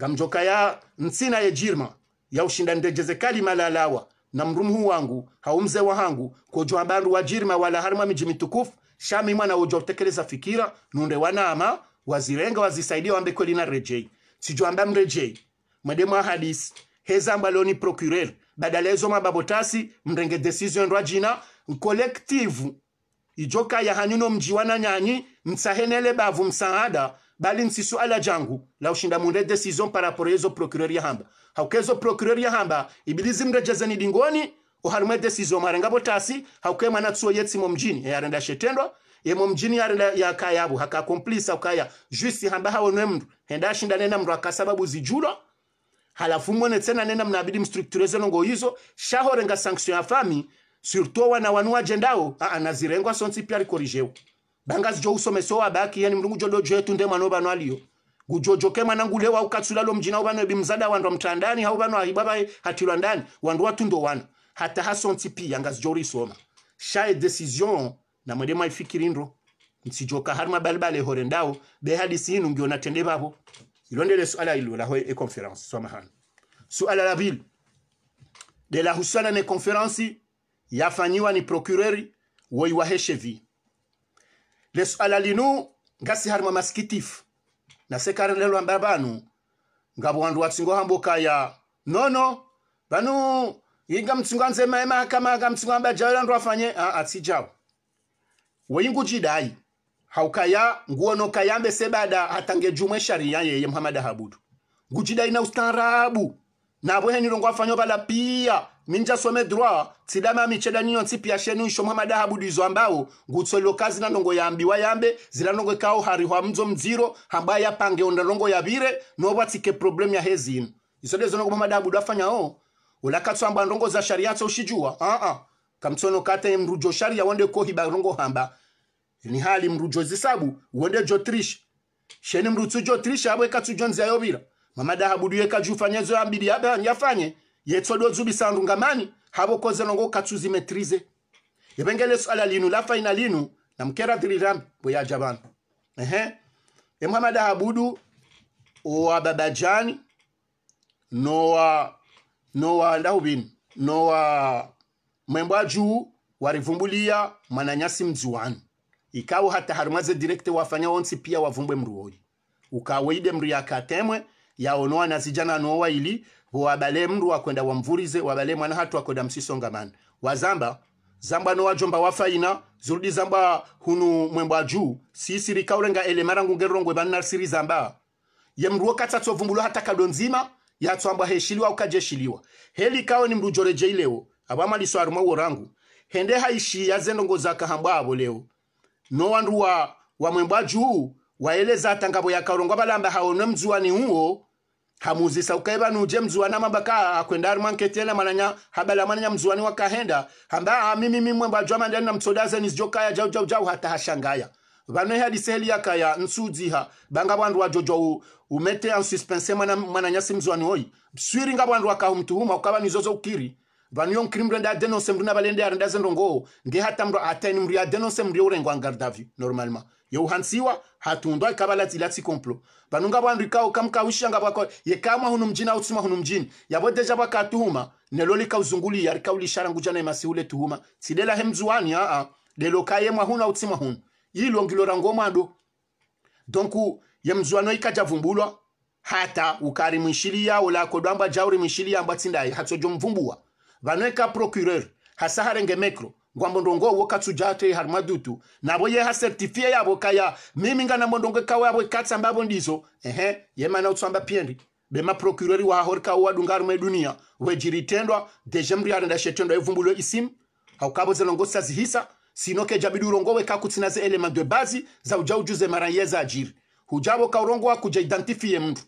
ngamjokaya ntsina ye jirma ya ushinda ndejeze kalima lalawa na mrumhu wangu haumze wa hangu kujua bandu wajirima wala harima miji mitukufu shami mwana ujo utekeleza fikira nunde wanama wazirenga wazisaidia wambe kweli na rejei sijua sijwamba mrejei mwedemo ahadisi heza mbaloni procureur badala ezo mababotasi mrenge decision rajina mkolektivu ijoka ya hanyuno mjiwana nyanyi msahenele bavu msaada bali nsisu ala jangu la ushinda munde decision para porezo procureur ya hamba haukezo procureur hamba ibilizi mrejeze ni dingoni uharumwe decision marenga botasi hauke mana tsuo yetsi yetsimo mjini yarenda shetendwa yemo mjini yarenda yakayabu haka complice ukaya justi hamba hawo nwe mndu henda shindane na mndu akasababu zijulo halafu mwone tena nena mnabidi mstructureze nongo hizo shahorenga sanction ya fami surtout wana wanu ajendao a anazirengwa sonsi pia rikorigeu bangazi jo usomeso wabaki yani mlungu jodo jetu ndemwa no banwaliyo gujojoke mwanangu ule waukasula lo mjina ubano bimzada wandu mtandani hau bano ahibaba hatilwa ndani wandu watu ndo wana hata hasonti pia zjori soma shae decision na mwede maifikirindo msijoka harma balibale hore ndao be hadisi inu ngiona tende babo ilondele suala ilu la hoye e konferansi soma hana suala la pili de la husana ne konferansi yafanyiwa ni prokureri woi procureri vi le suala linu gasi harma maskitifu sekare lelo ambara banu ngabo wandu watsingo hambuka ya nono banu yinga mtsingo anze maema kama anga mtsingo amba jawe landu afanye a atsijawo weyingu jidai haukaya nguono kayambe sebada atange jumwe sharia yeye Muhammad Habudu ngujidai na ustaarabu rongo afanyo pala pia minja some droit tidama micheda niyo ntsipi yashenu isho mwa madahabu dizo ambao ngutsolo kazi nanongo yambiwa yambe zilanongo kao harihwa mzo mziro hamba ya pange onda ya yabire nobwa tsike problem ya hezino isode nongo mwa madahabu dafanya o amba nongo za sharia tso ushijua a ah, a -uh. kamtsono kate mrujo sharia wonde kohi barongo hamba ni hali mrujo zisabu wonde jotrish sheni mrutsujo trish abwe katsujo nzia yobira mama dahabu duye kajufanyezo yambidi yabe yafanye yetso lyozu bisandu ngamani koze nongo katsuzi metrize yebengele sala linu la final linu na mkera dhiriram boya jaban ehe e muhammad abudu wa babajani Noa Noa Laubin Noa Mwemba ajuu warivumbulia mananyasi mzuani ikawo hata harumaze direkte wafanya wonsi pia wavumbwe mruoyi ukaweide mri onoa na nazijana noa ili wabale mndu wakwenda wamvurize wabale mwana hatu wakwenda msisongamana wazamba zamba no wajomba wafaina zurudi zamba hunu mwembo ajuu sisiri kaurenga ele marangu ngerongwe bannarsiri zamba ye mndu wokatsatso vumbulwa hata kado nzima yatswambwa heshiliwa ukajeshiliwa heli kawe ni mndu joreje ileo abamaliso arumwe worangu hende haishi yazendongo zakahambwa abo leo no wandu wa wa mwembo ajuu waeleza atangabo yakarongwa balamba haonwe mzuani huo hamuzisa ukaiba nuje mzuwana mambaka akwendari mwanketela mananya habala mananya mzuani wakahenda hamba ah, mimi mimi mimwe mbajwa mandani na mtsodaze nizijokaya jau jau jau hata hashangaya vanoeha diseheli yakaya nsudziha banga bwandu u, umete en suspense mana mananya mzuwani oyi mswiri nga bwandu wakahu mtuhuma ukaba nizozo ukiri vaniyo nkiri mndu enda denonse mndu nabalende arendaze ndongo nge hata mndu ateni ya denonse mndu urengwa ngardavi normalement yeuhansiwa hatundwa ikaba latsi latsi komplo vanunga vwanrika ukamkawishanga vwako yekamwa hunu mjini au tsuma hunu mjini yavodeja vwakatuhuma nelo likauzungulia rikaulishala nguja na masihule tuhuma tsidela hemzuwani aa lelo kayemwa hunu au tsima hunu ilo ngilo rango mwando donc yemzuwano ikaja vumbulwa hata ukari mwishili mwishilia kodwamba jauri mwishilia ambwa tsindayi hatsojo mvumbua vanoeka procureur hasaharenge mekro ngwambo ndongo wo katsujate hari madutu nabo ye ha certifie ya boka ya mimi ngana mondongo kawe yabo katsa mbabo ndizo ehe ye mana utsamba piendi ma procureur wa horka wa dungari mwe dunia we jiritendwa de dejemri arenda shetendwa evumbulwe isim au haukabo zelongo sino ke jabidu urongo we ka kutsina ze element de base za uja ujuze mara yeza ajir hujabo ka rongo wa kuja identifie mtu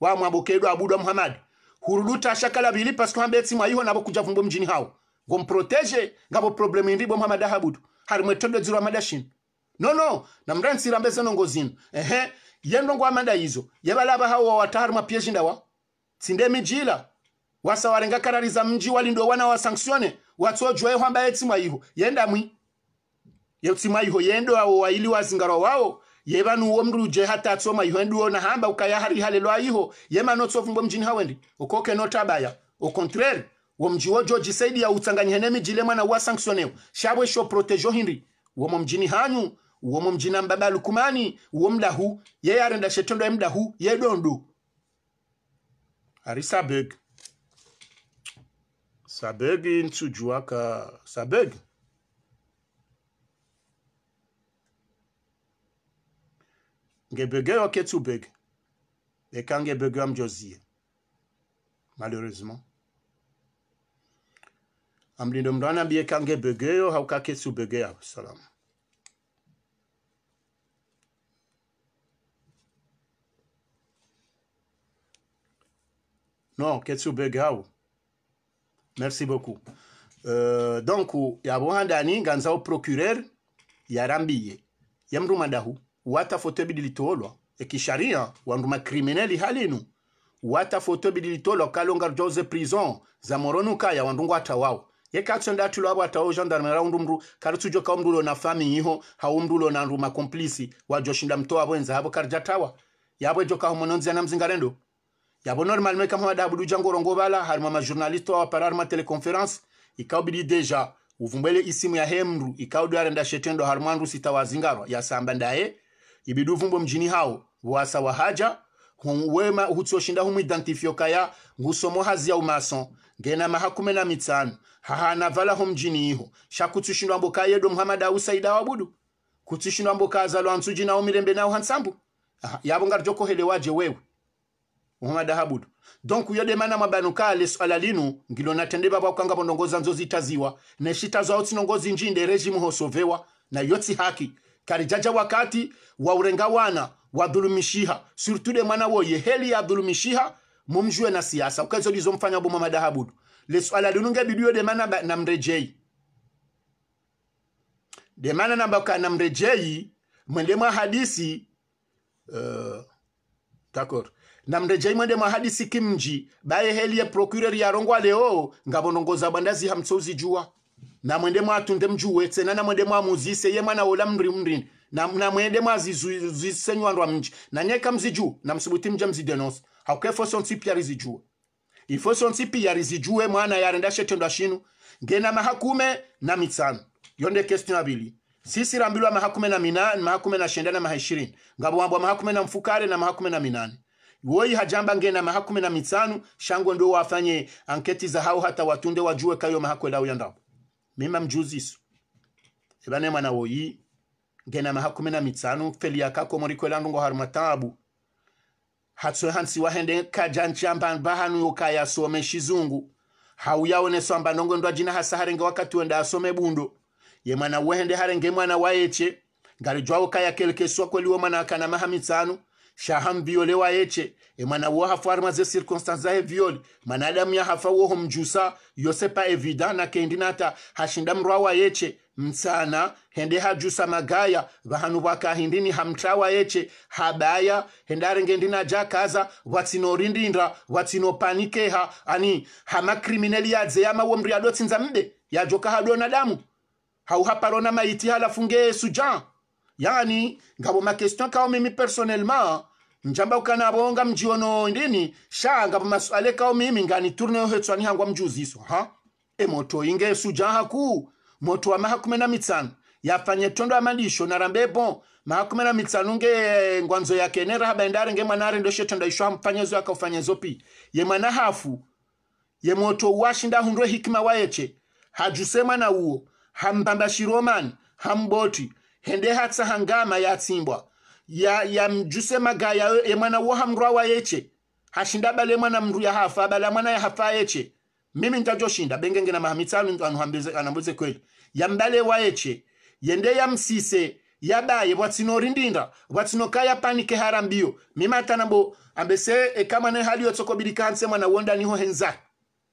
wa mwabokedwa abudwa muhamad huruduta shakala bilipa pasto hambetsi mwa iho nabo kuja vumbo mjini hao ngo muproteje ngabo problemu indi bwomwe amadahabutu hari mwetondedzero amadashino nono namrantsira mbese nongo zino ehe yendo ngo manda izo yebalaba hawo watari mwapieshindawa tsinde mijila wasawarenga karariza mji wali ndo wana wa sanksione watsojwa ehwamba yetsimwa iho yenda yendamwi yetsimwa iho yendo awo waili wazingarwa wawo yevanu womruje hata tsoma iho enduo na hamba ukaya hari halelwa iho yemano tsovumbwe mjini hawendi okoke notabaya au contraire womjiwo george saidi yautsanganya hene mijile mwana wa sanctioneo shabwe sho protejo hindi wo mjini hanyu wo mjina mbaba lukumani wo mdahu ye arenda shetondo ye mdahu ye dondo ari sabeg sabeg ntsujuwa ka sabeg ngebege ketu beg eka ngebege amjozie malheureusement amlindo mrana biye kange begeyo hauka kesu begeya salam non ketsu begao merci beaucoup euh, donc ya yabohandani nganza o procureur ya rambiye ya mruma dahu wata watafoto bidilitolwa ekisharia wanduma krimineli halinu wata watafoto bidilitolwa kalonga joze prison zamoronu kaya wandungwata wao ye kacho kakso ndatulo abwata o gendarme ra undumru karitsujo ka umdulo na fami iho ha umdulo na nduma komplisi mto mtoa bwenza habo karjatawa yabwe joka homononzi na mzingarendo yabo normal meka mwa dabu jangorongo bala harima ma journaliste wa parar ma teleconference ikaubidi e deja uvumbele isimu e ya hemru ikaudwara e nda shetendo harmandu ya yasamba ndaye ibidu vumbo mjini hao wasa wa haja wema hutsoshinda humu identifio kaya ngusomo hazi ya umason gena mahakume na mitsanu hahana valahum jiniho shakutsishindwa mboka yedo muhamadi ausaida wabudu kutsishindwa mboka azalwa nsuji nawo mirembe nawo hansambu yavo ngarijokohelewaje wewe muhamadi habudu donc yodemana mwabanukale swala linu ngilo natende vavo akukanga vonongoza nzo zitaziwa neshita zwawo tsinongozi njinde rejimu hosovewa na yotsi haki karijaja wakati wa waurenga wana wadhulumishiha surtude mwana woye heli ya dhulumishiha mumjue na siasa ukazolizo mfanya bomwa madahabudu le swala de linungebidiwe demana namrejei demana nambaka namrejei mwende mwa hadisi uh, d'accord namrejei mwende mwa hadisi kimji baye heli ye procureur rongwa leo bandazi ngavonongoza jua na mwende mwa tunde mjuwe tena na mwende mwa muzise ye mwana ola mri mri na, na mwende mwa mwazisenywanrwa mji na nanyeka mzijuu namsibuti mja mzidenonse haukefosontsipyari zijue ifoso ntsipi rizijue mwana ya yare ndashetendwa shinu ngena mahakume na mitsano yonde kesti nabili sisi rambilwa mahakume na minane mahakume na shenda shendana maha ishirini ngabowambwa mahakume na mfukare na mahakume na minane woi hajamba ngena mahakume na mitsano shango ndo wafanye anketi za hao hata watunde wajue kayo mahakwelao yandabo mima isu ibane mwana woi ngena mahakume na mitsano feli yakako morikwela ngo harumatabu hatswe hansi wahende kajanchamba bahanu asome shizungu hauyaoneswa nongo ndwa jina hasa harenge wakati wenda asome bundo ye mwana wehende harenge mwana waeche ngarijwawo kayakelekeswa kweliwo mwana akana mahamitsanu shaham viole wayeche emwana wo hafa arima ze circonstance zahe viole mwanadamu ya hafa wo homjusa yosepa evida na kendinata hashinda mrwa eche msana hende hajusa magaya vahanu vakahindini hamtrawa eche habaya hendare ngendina jakaza vatsinorindindra vatsinopanikiha ani hama ya hamakriminali yadze yamawomri yadotsinza mde yajoka hadona damu hauhaparona maiti halafunge sujan yani ngabo ngavo makestion kao mimi personnellement njamba ukana bonga mjiono ndini shanga pamaswale kao mimi ngani turne yohetswa hangwa mjuziso ha e moto inge sujaha ku moto wa mahakume na mitsano yafanye tondo ya madisho narambe bon mahakume na mitsano e, nge ngwanzo yake nera habaendare nge mwanare ndo shetonda isho amfanye zo hamfanyezo zo pi ye mwana hafu ye moto washinda hundwe hikima wayeche hajusema na uo hambamba shiroman hamboti hende hatsa hangama yatsimbwa ya ya mjuse magaya ya woha mwana wa hamrua wa yeche hashinda bale mwana mru ya hafa bale mwana ya hafa yeche mimi nitajoshinda bengenge na mahamitsalu ndo anuhambeze anambuze kweli ya mbale wa yeche yende ya msise ya baye watsino rindinda watsino kaya panike hara mbio mimatanambo ambese e kama ne hali yotsokobirikanse mwana wonda niho henza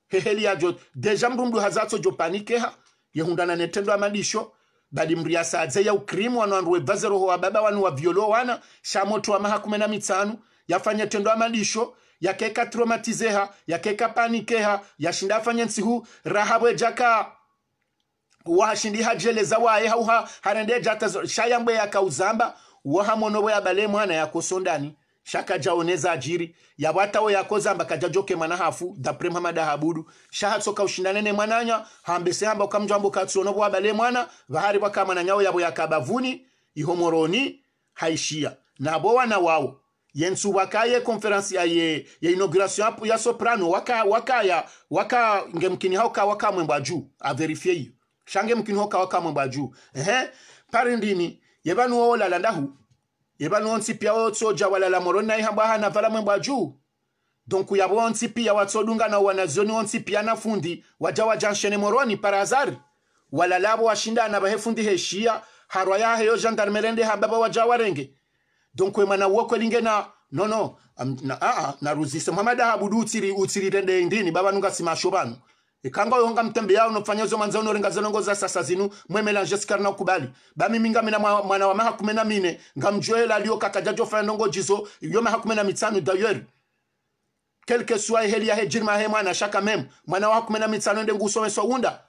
heheli ya jo deja mbumdu hazatso jo panike ha yehundana netendo amadisho bali asadze ya ukrimu wanwandu webvazeroho wa baba wanu wavyolo wana shamotu wa maha kumena na mitsanu yafanya tendo wa malisho yakeka traumatizeha yakeka panikeha yashinda afanya nsihu rahabwe jaka wahashindi hajeleza waye hauha jata shayambwe yakauzamba wahamonobwe abale mwana yakosondani shakaja oneza ajiri yabwatawo yakoza amba kaja joke mwana hafu da prema mada habudu shaha tsoka ushindane ne mwananya hambese hamba ukamjambo katsono bwabale mwana vahari bwaka mwana nyawo yabo yakabavuni ihomoroni haishia na nabo wana wawo yensu wakaye ya ye ya inauguration hapo ya soprano waka waka ya waka ngemkini hauka waka mwemba juu a verify hiyo shange mkini hoka waka mwemba juu ehe parindini yebanu wola landahu yebanonsi pia wotsoja walala morona iha bwahana valamwe bwa juu donc yabo onsi pia watsodunga na wanazioni onsi pia na fundi waja wajanshene moroni parazari walalabo washindana bahe fundi heshia harwa ya heyo jandarmerende hababa waja warenge donc wemana woko lingena nono um, na, a, na ruzise mwamada habudu utsiri utsiri rende indini baba nunga simashobano yonga mtembe yao mutembe yawo nokufanyazo manza zo nongoza sasa zinu mwemelange sikari na ukubali minga mina mwana wa maha kumi mine nga mjoela kakajajo kakajajofanya nongo jizo iyo maha kumi dayeri kelke suwa heli ya hejirima he mwana shaka memu mwana wa mitanu ndengu usome so unda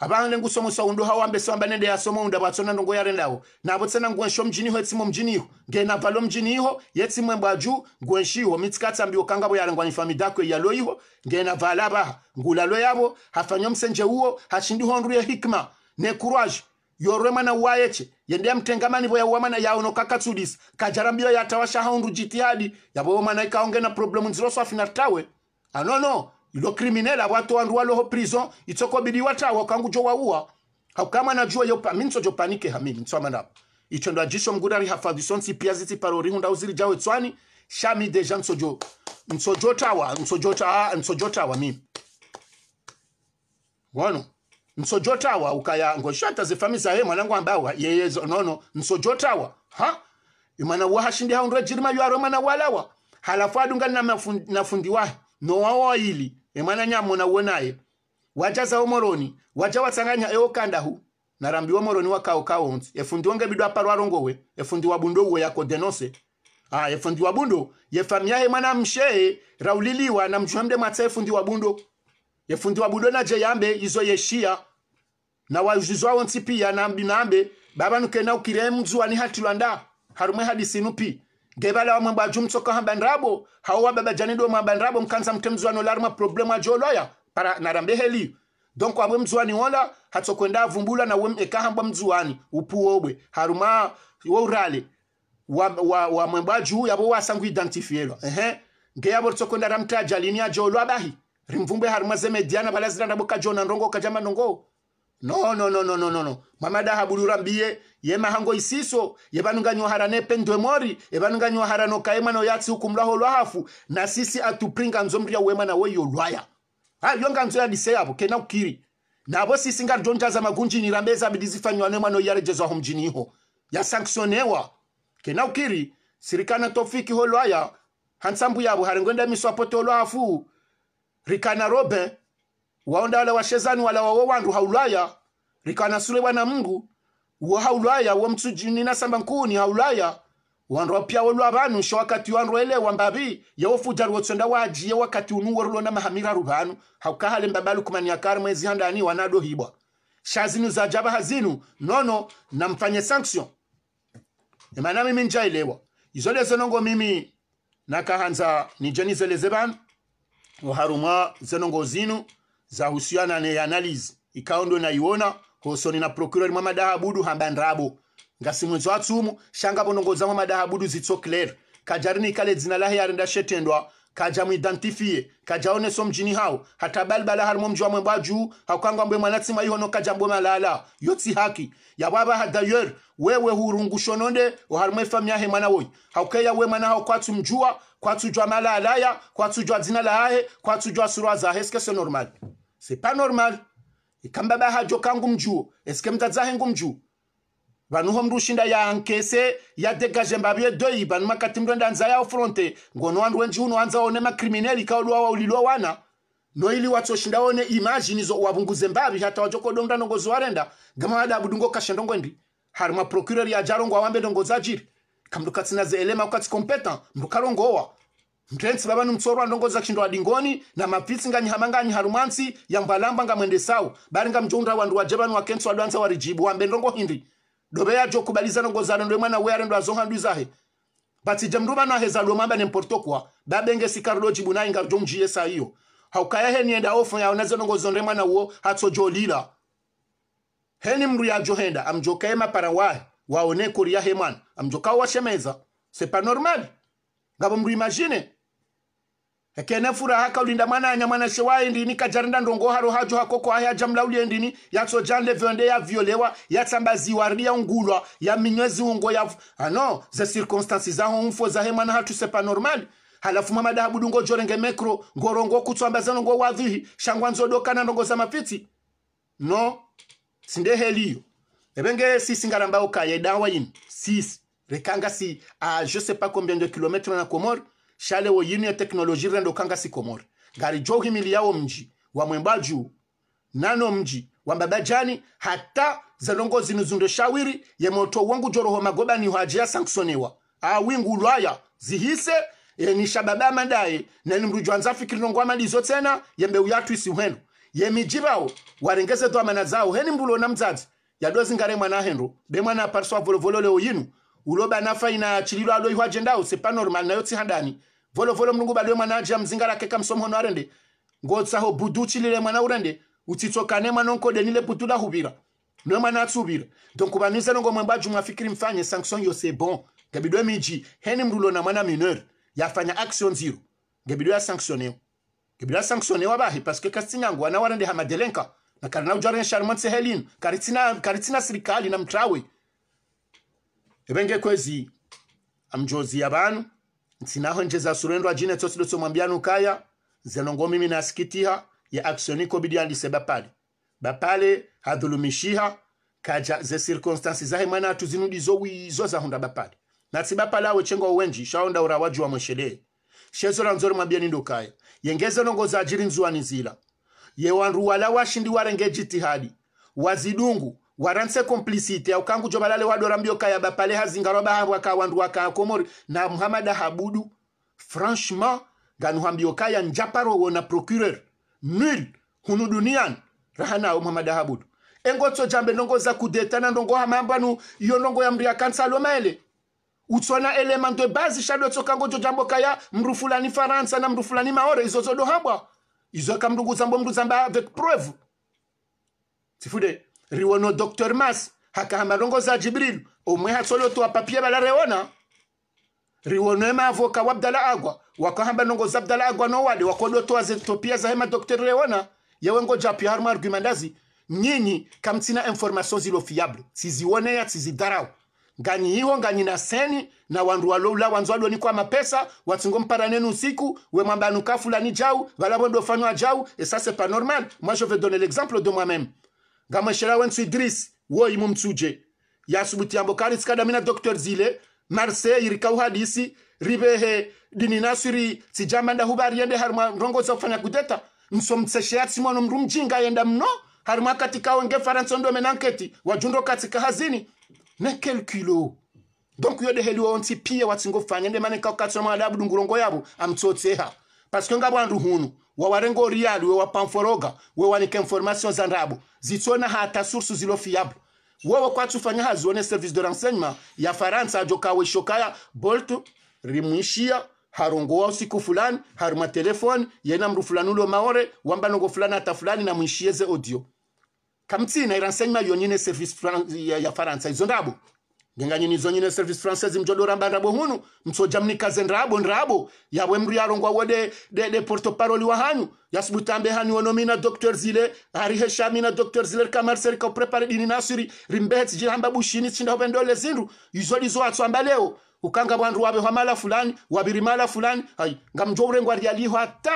abana apana nengusomusa undu hawo ambesa ambanende yasoma undu apwatsona ndongo yarendawo napo tsena nguwenshi omjiniho etsimwe mjiniho ngenapalo mjiniho yetsimwe mbwaju nguwenshiho mitsikatsambiwo kangapo yarengwanyifa midakwe yaloiho ngenavala apaha ngulalo yavo hafanye omsenje uo hachindiho ondu ye hikma ne nekurwaji yorwe mwana wayeche yende uwa mana yamtengamanivo yauwamana yaonokakatsudisa kajarambiro yatawashaha undu jitihadi yapo mwana ikaongena problemu nziloswafina tawe anono ah, lo criminel awatu wandu waloho prison itsokobidi watawa wakangu jo wauwa na najua yopa minso jo panike hamimi ntsoma napo icho ndo ajisho mgudari hafadhison si pia ziti parori hunda uziri jawe tswani shami deja nsojo nsojotawa nsojota nsojotawa ah, mimi wano tawa ukaya ngo ze famisa he mwanangu ambawa yeye jo tawa ha imana wa wahashindi haundra jirima yuaro mana walawa halafu adunga na mafundi wa no wawa ili emwana nyamuna uonaye wacha za omoroni wacha wasanganya eokandahu narambiwa moroni wakao kaonzi efundi onge bidwa parwarongowe efundi wabundo uwe yako denose ah efundi wabundo yefamyahe mwana mshee rauliliwa na mjuhamde matsa efundi wabundo efundi wabundo naje yambe izo yeshia na wajuzwawo nsi pia nambi nambe baba nukena ukire mzuwani hatilwanda harumwe hadisinu pi debala wa mwamba mbaju mtsoka hamba nrabo hawa baba janido wamwe hamba nrabo mkanza mtemzwano larma problema ajoloya para narambeheliyo donc abwe mzuani wola hatsokwenda vumbula na we ekahamba mzuani obwe haruma wo urale wa wamwe mbaju yabo wasangu identifielwa ehe nge ngeyabo tsokwenda ramtaja lini ajolwa bahi rimvumbe haruma zemediana balazira ndaboka jona ndongo kajama ndongo no no no no no no mwamada habulura mbiye mahango isiso ye yevanunganywa harane pendwe mori yevanunganywa harano kaema kaemwana yatsi ukumulaho lwahafu na sisi atupringa nzo mria wemwana weyo lwaya ha yonga nzoya yadise yavo kena ukiri na navo sisi nga za magunji ni rambeza abidizifanywa jezo yarejezwaho ho ya yasanksionewa kena ukiri sirikana tofiki ho lwaya hantsambu yavo harengwenda miswapoto lwahafu rikana robe waonda wala washezani wala wawo wandu haulaya sule bwana mungu wo haulaya wo mtsujininasamba nkuni haulaya wandu wapyawo lwa vanu nsha wakati wandu wambabi wanruelewa mbavi yewofuja ruwotsonda wajiye wakati unu unuwo rulona mahamira ruvanu haukahale mbabalu kumani yakari mwezi handani wanado hibwa shazinu za jabaha hazinu nono na mfanye sanction emana mimi njailewa izo lezo nongo mimi nakahanza nije nizeleze vanu oharumwa zenongo zinu za husiana na analyze ikawa ndo naiona koso ninaprocureur mwa madahabudu hamba ndrabo ngasimwenzo atsumu shanga bonongoza mama dahabudu zitso clear kajari nikale dzina lahe yarinda shetendwa kaja muidentifie kaja som jini hao hata balbala har mji wa mwembwa juu hakwanga mbwe mwanatsima ihono kaja mbwe malala yoti haki ya baba hadayer wewe hurungushononde harimo famia he mwana woy hakaya we mwana hao kwatu mjua kwatu jwa malala ya kwatu jwa dzina lahe kwatu jwa surwa za heske se normal sepanormal ikamba bahajo kangu mjuo eske mtadza hengu mjuo vanhu ho mndiushinda yankese yadegaje mbavi yedoi vanhu makati mndoendanza yao fronte ngono wandu wenji unowanzawo nemakriminel ikaodiwawa ulilo wana noiliwa tsoshindawo neimajini zo wavunguze mbavi hata wajokodo mnda ndongozi warenda gama wadabudu ngokashe ndongondi hari maprokureri ajarongwa wambe ndongozi ajiri kamndu katsina ze elema ukatsi kompetan mndu karongowa mpentsi vava ni mtsoro alongoza kushindo adingoni na mapitsi nganyi hamanganyi harumansi ya mbwalamba ngamwende sawu bali ngamjonda wandu waje vanu wakentsi walwanza warijibu wambe ndongo hindi dove yajo kubaliza nongozano ndwe mwana we arendo azonga ndwizahe batsija mndu vanu aheza lomamba nemportokwa babenge sikardo jibu nayi ngarjo mjiye sa iyo haukayahe nienda ofu ya unaze nongozo ndwe mwana uo uwo hatsojolila heni mndu yajohenda amjokaye mapara wae waone kuri kuriyahe mwana amjokawo washemeza sepa normali Gabo mru imagine ekene haka ulinda mwana anya mwana shewa waye ndini ndongo haro hajo hakoko haya jamla jamlaulie ndini yatso jande vyonde ya violewa yatsambaziwa ya ungulwa ya minyezi ungo ya ano za circumstances zaho umfo zahe mwana hatu sepa normal halafu mama mamadahabu dungo jorenge mekro ngorongo kutswambazano ngo wadhihi shangwa nzodokana ndongo za mapitsi no sinde sindeheliyo ebenge sisi ngaramba ukaye dawa yini sisi rekanga si a je sais pas combien de kilomètres na komori shalewo yini yo teknoloji rendo kanga sikomore ngari johimili yao mji wamwemba juu nano mji wa wambabajani hata zalongo zinuzundo shawiri shawiri moto wangu joroho magoba ni hajia sanksoniwa awingu lwaya zihise e, nishababa mandaye na ni nimrujwanza fikiri nongwa malizo tena yembe uyatu isihwenu yemijirao warengeze dhamana manazao heni mbulo na mzazi ya dozi ngare mwana henro be mwana aparswa volovolo leo yinu uloba nafa alo iwa aloihwa ajendao sepa normal nayo tsihandani volo volo mulungu balwe mwana aja mzinga lakeka msomhono arende ho budu chilile mwana urende utsitsokane mwana onko onkodenile butu hubira no mwana atsubira donc baniza nongo mwamba jumwa fikiri mfanye sanction yo c'est bon gabidwe miji heni mrulo na mwana mineur yafanya action zero gabidwe ya sanctionné gabidwe ya sanctionné wabahi parce que kasinyangu wana warende hamadelenka na karina ujarene sharmant sehelin karitina karitina serikali na mtrawe ebenge kwezi amjozi yabanu nsinaho nje za surendo ajine tosi dotso mwambianu kaya zenongo mimi nasikitiha ya aksioni kobidi andise bapale bapale hadhulumishiha kaja ze circumstances zahe mwana tuzinudi tuzinudizo wizo zahunda bapale tsiba bapale awe chengo wenji shaonda urawaji wa wa shezo la nzori mwambiani kaya yengeze nongo za ajiri nzuwani zila yewandu wala washindi warenge jitihadi wazidungu waranse komplisite complicite aukangujo balale wadora mbio mbiyokaya bapale hazingaro wandu akawandu komori na muhamad ahabudu franchement kaya njaparo wona procureur nul hunu duniani rahanawo muhamad ahabudu engotso jambe ndongo za kudeta na ndongo hamambanu iyo ndongo ya mria lo ele utsona element de base jo jambo kaya mndu fulani faransa na mndu fulani maore izo zodo zodohambwa izo zambo akamndunguzambo mnduzamba avec preuve sifude riwono dr mas hakahamalongo za jibril omwe hatsolotowa bala reona riwono ema avoka wa abdala agwa wakahamba nongo za abdala agwa nowale wakodotowa zetopia za hema dr rewona yewengo japia harumu argumendazi nyinyi kamtina information zilo fiable siziwoneya sizidarau nganyi iwo nganyi na seni na wandu waloula wanzu waloni kwa mapesa watsingo mpara nenu usiku we mwamba anuka fulani jau valavo fanywa jau et ça c'est pas normal moi je vais donner l'exemple de moi-même ngamashirawe nsu Idris wo imumtsuje yasubutyambo kari skadamina doktor Zile Marseille hadisi ribehe dini nasiri sijama ndahubari yende harma rongoza kufanya kudeta nsomtsesheyatsi mwana mru mjinga yenda mno harma katikawe ngefaransondo menanketi wajundo katika hazini ne kelkulo donc yodeheliwa ontsi piye watsingofanya ndemane kaukatsomaadabu dungurongo yabu amtsotseha parce que nga bwandu hunu wawarengo rial we wapamforoga we wanike information za ndabo zitsona hata sursu zilo fiable wewe kwa tufanya hazone service de renseignement ya faransa we shokaya bolt rimwishia harongowa usiku fulani haruma telefoni yena mru fulani ulo maore wamba nongo fulani hata fulani na mwishieze audio kamtsina renseignement yonyine service ya, ya faransa izo ndabo ngenganye nizo nyine service française mjodoramba ndrabo hunu msoja mnikaze ndrabo ndrabo yawe mri yarongwa wo de, de, de porto paroli wa hanyu yasibutambe ono mina docteur zile ari hesha mina docteur zile kamar serika uprepare dini nasuri rimbetsi jihamba bushini chinda hopendole zindu izo lizo atswamba leo ukanga bwandu wabe hwa mala fulani wabirimala fulani hai ngamjo urengo aliho hata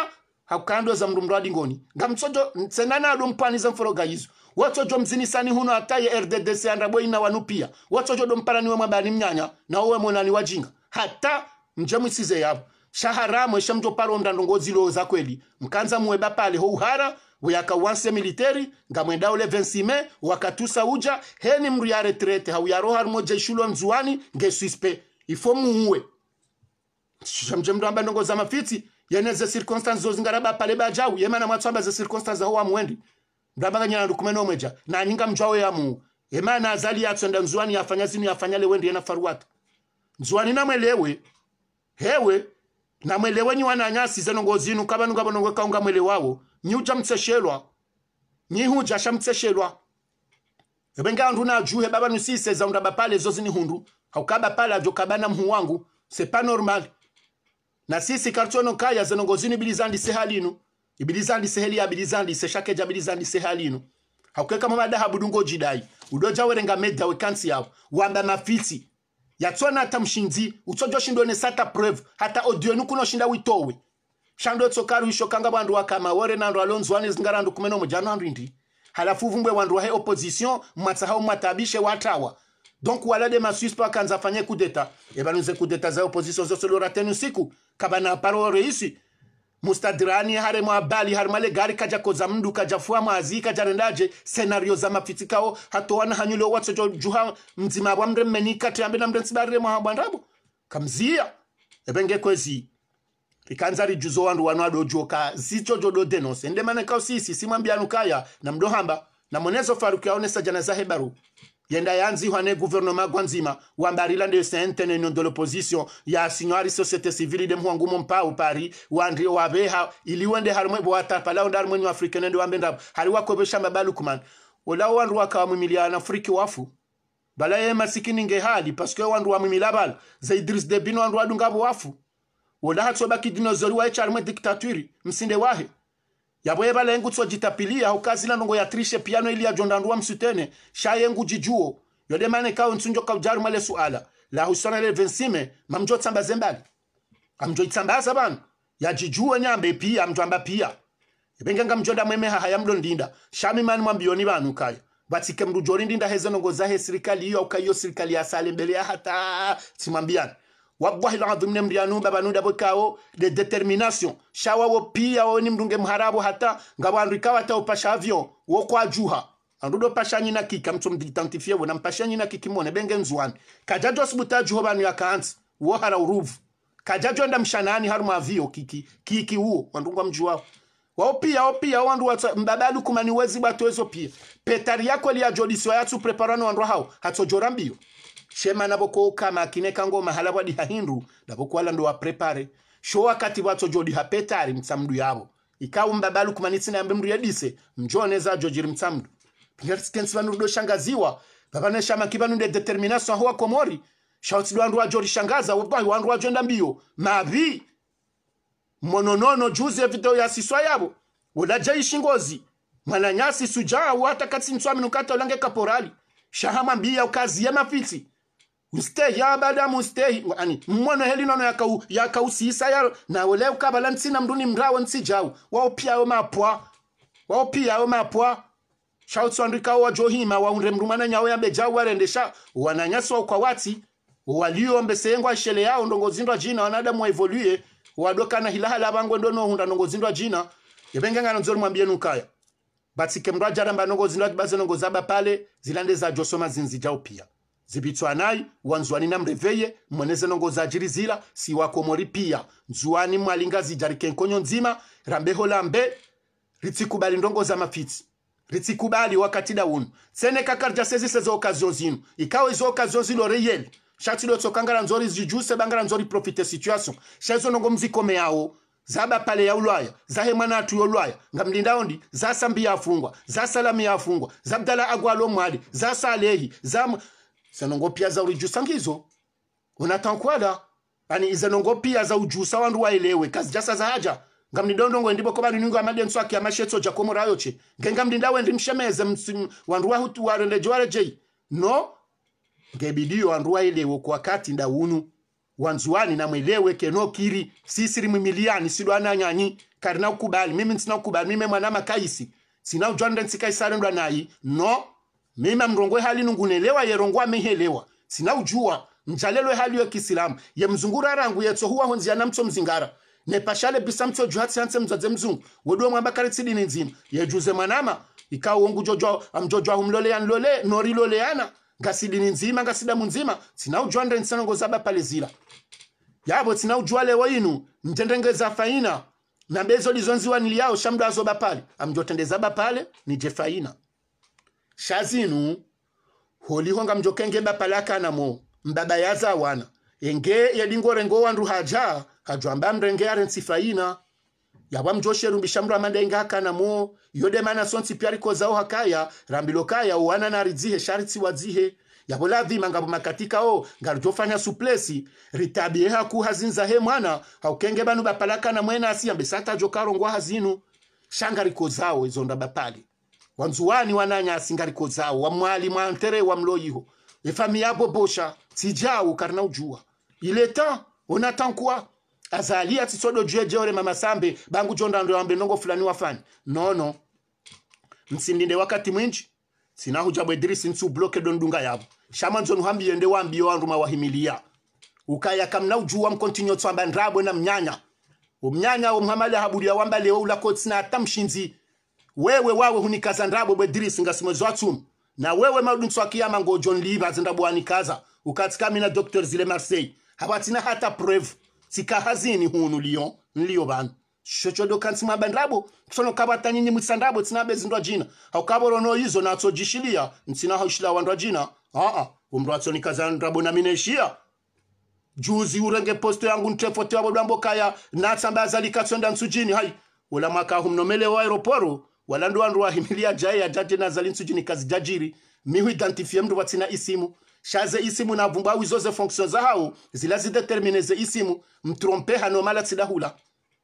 kakukhandweza za mrumru adingoni ngamtsojo mtsenana adu za mforoga gaizo watsojo mzinisani huno ataye rddc andabweina ina wanupia watsojo wa mabani mnyanya na nawowe monani wajinga hata mjemu mjemwisize yapo shaharamwe shemjopalo mndando ngozilo za kweli mkanza muweba pale houhara weyaka wanse militeri ngamwenda ule 26 me wakatusa uja heni mru ya retrete hauyaroha rumwe jeshulo nzuani nge suspe ifo muue shemje mndu amba za mafitsi yeneze circumstance zo zingaraba pale bajau yemana mwatsamba ze circumstances circumstance ho amwendi ndabanganyana ndikumene omweja na nyinga mjwawe ya mu yemana azali yatsonda nzuani yafanya zinu yafanyale wendi yena faruwata nzuani mwelewe hewe na mwelewe nyi wananyasi zenongo zinu kabanu kabonongo kaunga mwele wawo nyi uja mtseshelwa nyi huja shamtseshelwa ebenga andu na juhe baba nusise za bapale zo zini hundu haukaba pala jokabana mhu wangu c'est pas normal na sisi kartono kaya bilizandi sehalinu ibilizandi seheli ya bilizandi seshake ja bilizandi sehalinu hakuweka mama dahabu dungo jidai udoja werenga medya wekansi yao wanda na fiti yatsona hata mshinzi shindo ne sata preve hata odio nukuno shinda witowe shando tokaru isho kanga wandu wakama wore na wane zingara andu kumeno mojano andu indi halafu vumbwe wandu wahe opozisyon mwatsa hao mwatabishe watawa donc wala de masuspa kanzafanye kudeta ebanuze eh kudeta za opposition zosolora tenu siku kabana paro reisi mustadirani bali habari male gari kaja koza mndu kaja fua mwazi kaja rendaje senario za hato wana hanyulo watsojo juha mzima bwa mre mmeni kati ambe na mre nsibarire mwa bwandabu kamzia ebenge eh kwezi ikanza juzo wandu wanu adojoka zicho jodo denose ndemane kausisi simwambianu nukaya na mdohamba na monezo faruki aonesa jana za hebaru yenda yanzihwane guverinoma gwa nzima wambarila nde sentene nondo l'opposition ya signori societe civile de mwangu mpa upari wandri wabeha iliwende harmwe bwatapala onda harmwe afrika nende wambenda hari wakobesha mabalu kuman ola wandu wakamwimiliana afriki wafu bala ye masikini ngehali paske wandu wa bala za Idris Debino wandu wadungabu wafu wala ola hatsobaki dinozori waecha harmwe diktaturi msinde wahe yabo ebala yengu tsojitapilia na nongo ya yatrishe piano ili yajondanduwa msutene sha yengu jijuo ka kawe ka kaujaru male suala la husana le vensime mamjo tsamba zembali amjo tsamba sabana ya jijuo nyambe pia amba pia ebenganga mjonda mweme haha yamlondinda shami mani mwambiyoni banu kaya batike mdu jori ndinda heze nongo zahe serikali iyo ukaiyo serikali ya sale mbele ya hata simwambiana wallahi ladhim nemndu yanuba banuda bokawo de determination shawa wo pia wo woni mndunge mharabu hata ngabandu kawa ta ngawandu wo kwa juha andudo pashanyi na kika mtu mditantifie wona mpashanyi na kikimone benge nzwani kajajo sibutajuho banu yakaansi wo hara uruvu kajajo nda mshanani haru mavio kiki kiki huo wandungwa mjua wao pia wao pia wandu wata mbabalu kumani wezi batu ezo pia petari yako liajodisiwa yatu preparano wandu hao hatojora mbio shema navokokama kine kangoma hala vwadiha hindu navokwala ndo waprepare sho wakati vatso jodiha petari mtsamdu yavo ikau mbabalu kumanitsinayambe mndu yedise mjone zajo jiri mtsamdu pingariskensi vanurudo shangaziwa babane shama vavanashamaki vanunde determination aho wakomori shauti wandu wajorishangaza wandu wajenda mbio mavi mononono juzi ya video ya siswa yavo wodaja ishingozi mwananyasi sujaa watakatsintswaminu kata ulange kaporali shahama ukazi ya mafitsi mustehi abada mustehi ani heli nono mmono helinono yakau yakausisa yalo nawe leo kabala ntsina mnduni mrawo ntsijawo waopiyayo mapwa wao mapwa shautswandikawo wajohima waunre mrumana ya yabejawo warendesha wananyaswa kwa wati walio mbesengwa shele yao ndongo zindwa jina wanadamu evolue waevolue wadokana hilahala hunda ndongo zindwa jina yevengengano nzori mwambie nukaya jaramba ndongo zindwa ajaramba ndongo zaba pale zilande za josoma zinzi zinzijao pia zibitswanai wanzwani mreveye mweneze nongo zajirizira siwakomori pia nzuwani mwalinga zijarike nkonyo nzima rambeho lambe ritsikubali ndongo za mafitsi ritsikubali wakati da uno tsene kakarja sezi sezo okazio zino ikawe zo okazio zino reyeli shatilo tsokangala nzori zijuse bangala nzori profite situation shazo nongo mzikome yawo zaba pale ya ulwaya zahe mwana atu yolwaya ngamlinda ndi zasambi yafungwa zasalami yafungwa zabdala agwalo mwali zasalehi zamu izanongo pia za ulijusa ngizo unatankwala ani izanongo pia za ujusa wandu waelewe kazi jasa za haja ngamnidondongo ndibo koba ninungo amadi nso akia mashetso ja komorayo che ngenga mdinda wendi mshemeze msim wandu wa hutu warende jware je no ngebidio wandu waelewe kwa kati nda unu wanzuani na mwelewe keno kiri sisiri mimiliani sidwana nyanyi karina ukubali mimi nsina ukubali mimi mwana makaisi sina ujwande nsikaisare ndwa nayi no mema mrongwe hali nungunelewa yerongwa mehelewa sina ujua mjalelwe hali ya kisilamu ye mzungura rangu yetso huwa honzia na mtso mzingara ne pashale bisa mtso juhatsi hanse mzadze mzungu wedo mwamba karitsidini nzima manama mwanama ikawongu jojo amjojo humlole anlole nori lole loleana ngasidini nzima ngasidamu nzima sina ujua ndre nsana nsanongo pale zila yabo sina ujua lewa inu ntendengeza faina na bezo lizonziwa niliao shamdo azoba pale amjotendeza ba pale ni jefaina shazinu holiho ngamjokenge bapalakanamo mbaba yaza wana enge yedingorengo wandu haja hajwamba mrenge arensifaina yawamjosherumbisha mndu amandenge hakanamo yodemana sonsi pyariko zao hakaya rambilo kaya uwana na naridzihe sharitsiwadzihe yavolavima makatika o ngalijofanya suplesi ritabie haku hazinza he mwana haukenge banu na mwena asiyambe satajokarongwa hazinu shangari ko zao izonda bapali wanzuwani wananyasi ngariko zawo wamwali mwantere wamloyiho efami yabobosha sijawo karna ujua ile temps on attend quoi azali atisodo jue jore mama sambe bangu jonda ndo ambe nongo fulani wafani no no msindinde wakati mwinji sina sinahujabwedrisi nsu bloke don dunga yabo shamanzo nuhambiye nde wambiyo wanruma wahimilia ukaya kamna ujuwa mkontinyo tsamba ndrabwe na mnyanya umnyanya umhamale ya wamba leo ulakotsi na atamshinzi wewe wawe hunikaza ndabo bwedirisi atsum na wewe marudunso wa kiyama zindabo anikaza ukatika mina dr zile marseille hawatina hata preve sikahazini hunu liyo nliyo do shochodokansi mwaba ndabo kusono kabata nyinyi mwitsa ndabo tsinabe zindwa jina hizo na natso jishilia ntsinaho ishila wandwa jina umbro umrwatso nikaza ndabo na mineshia juzi urenge posto yangu ntefote ntrefote wabodwambokaya natsamba azali katsonda nsujini hai ula makahu mnomele wa aeroporo walandu wandu wahimilia jaye ya jati na zali ntsujini kazi jajiri miu identifie mndu watsina isimu shaze isimu na vumbwa wizoze fonction za hao zila zidetermineze isimu mtrompe hano mala tsidahula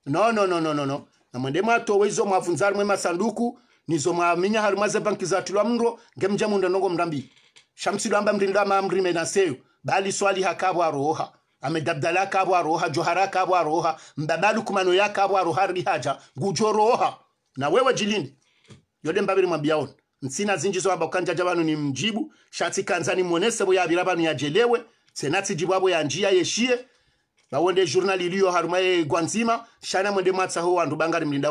no no no no no no na mwende mwato wezo mwavunzari mwema sanduku nizo mwaminya halu mwaze banki za tulwa mro ngemja munda nongo mrambi shamsi lamba mrinda ma mrime na seyo bali swali hakabo aroha amedabdala kabo aroha johara kabo aroha mbabalu kumano ya kabo aroha rihaja gujo roha na wewe jilindi yode mbabiri mwambiyaona nsina zinjizo amba kukanjaja jabanu ni mjibu shatsi kanza ni mwonesevo yavira vanhu yajelewe senati jibwavo ya njia yeshie bawonde journal iliyo haruma ye gwanzima shana mwende matsa ho wandu bangari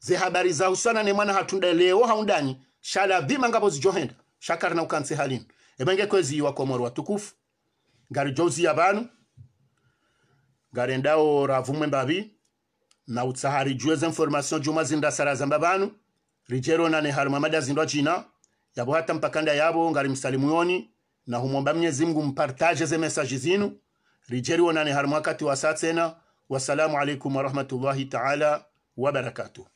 ze habari za usana ne mwana hatunda leo haundani shala vima ngapo shakar na ukanse halin emenge kwezi wa komoro watukufu ngari jozi yabanu vanhu ravumwe mbabi na za zenformation juma saraza mbabanu rijero nane haruma mada zindwa china yabo hata mpakanda yabo ngari yoni na humomba mnyezi mngu mpartaje ze mesaji zinu rijero nane haruma wakati wa saa tena wassalamu alaikum warahmatullahi taala wabarakatuh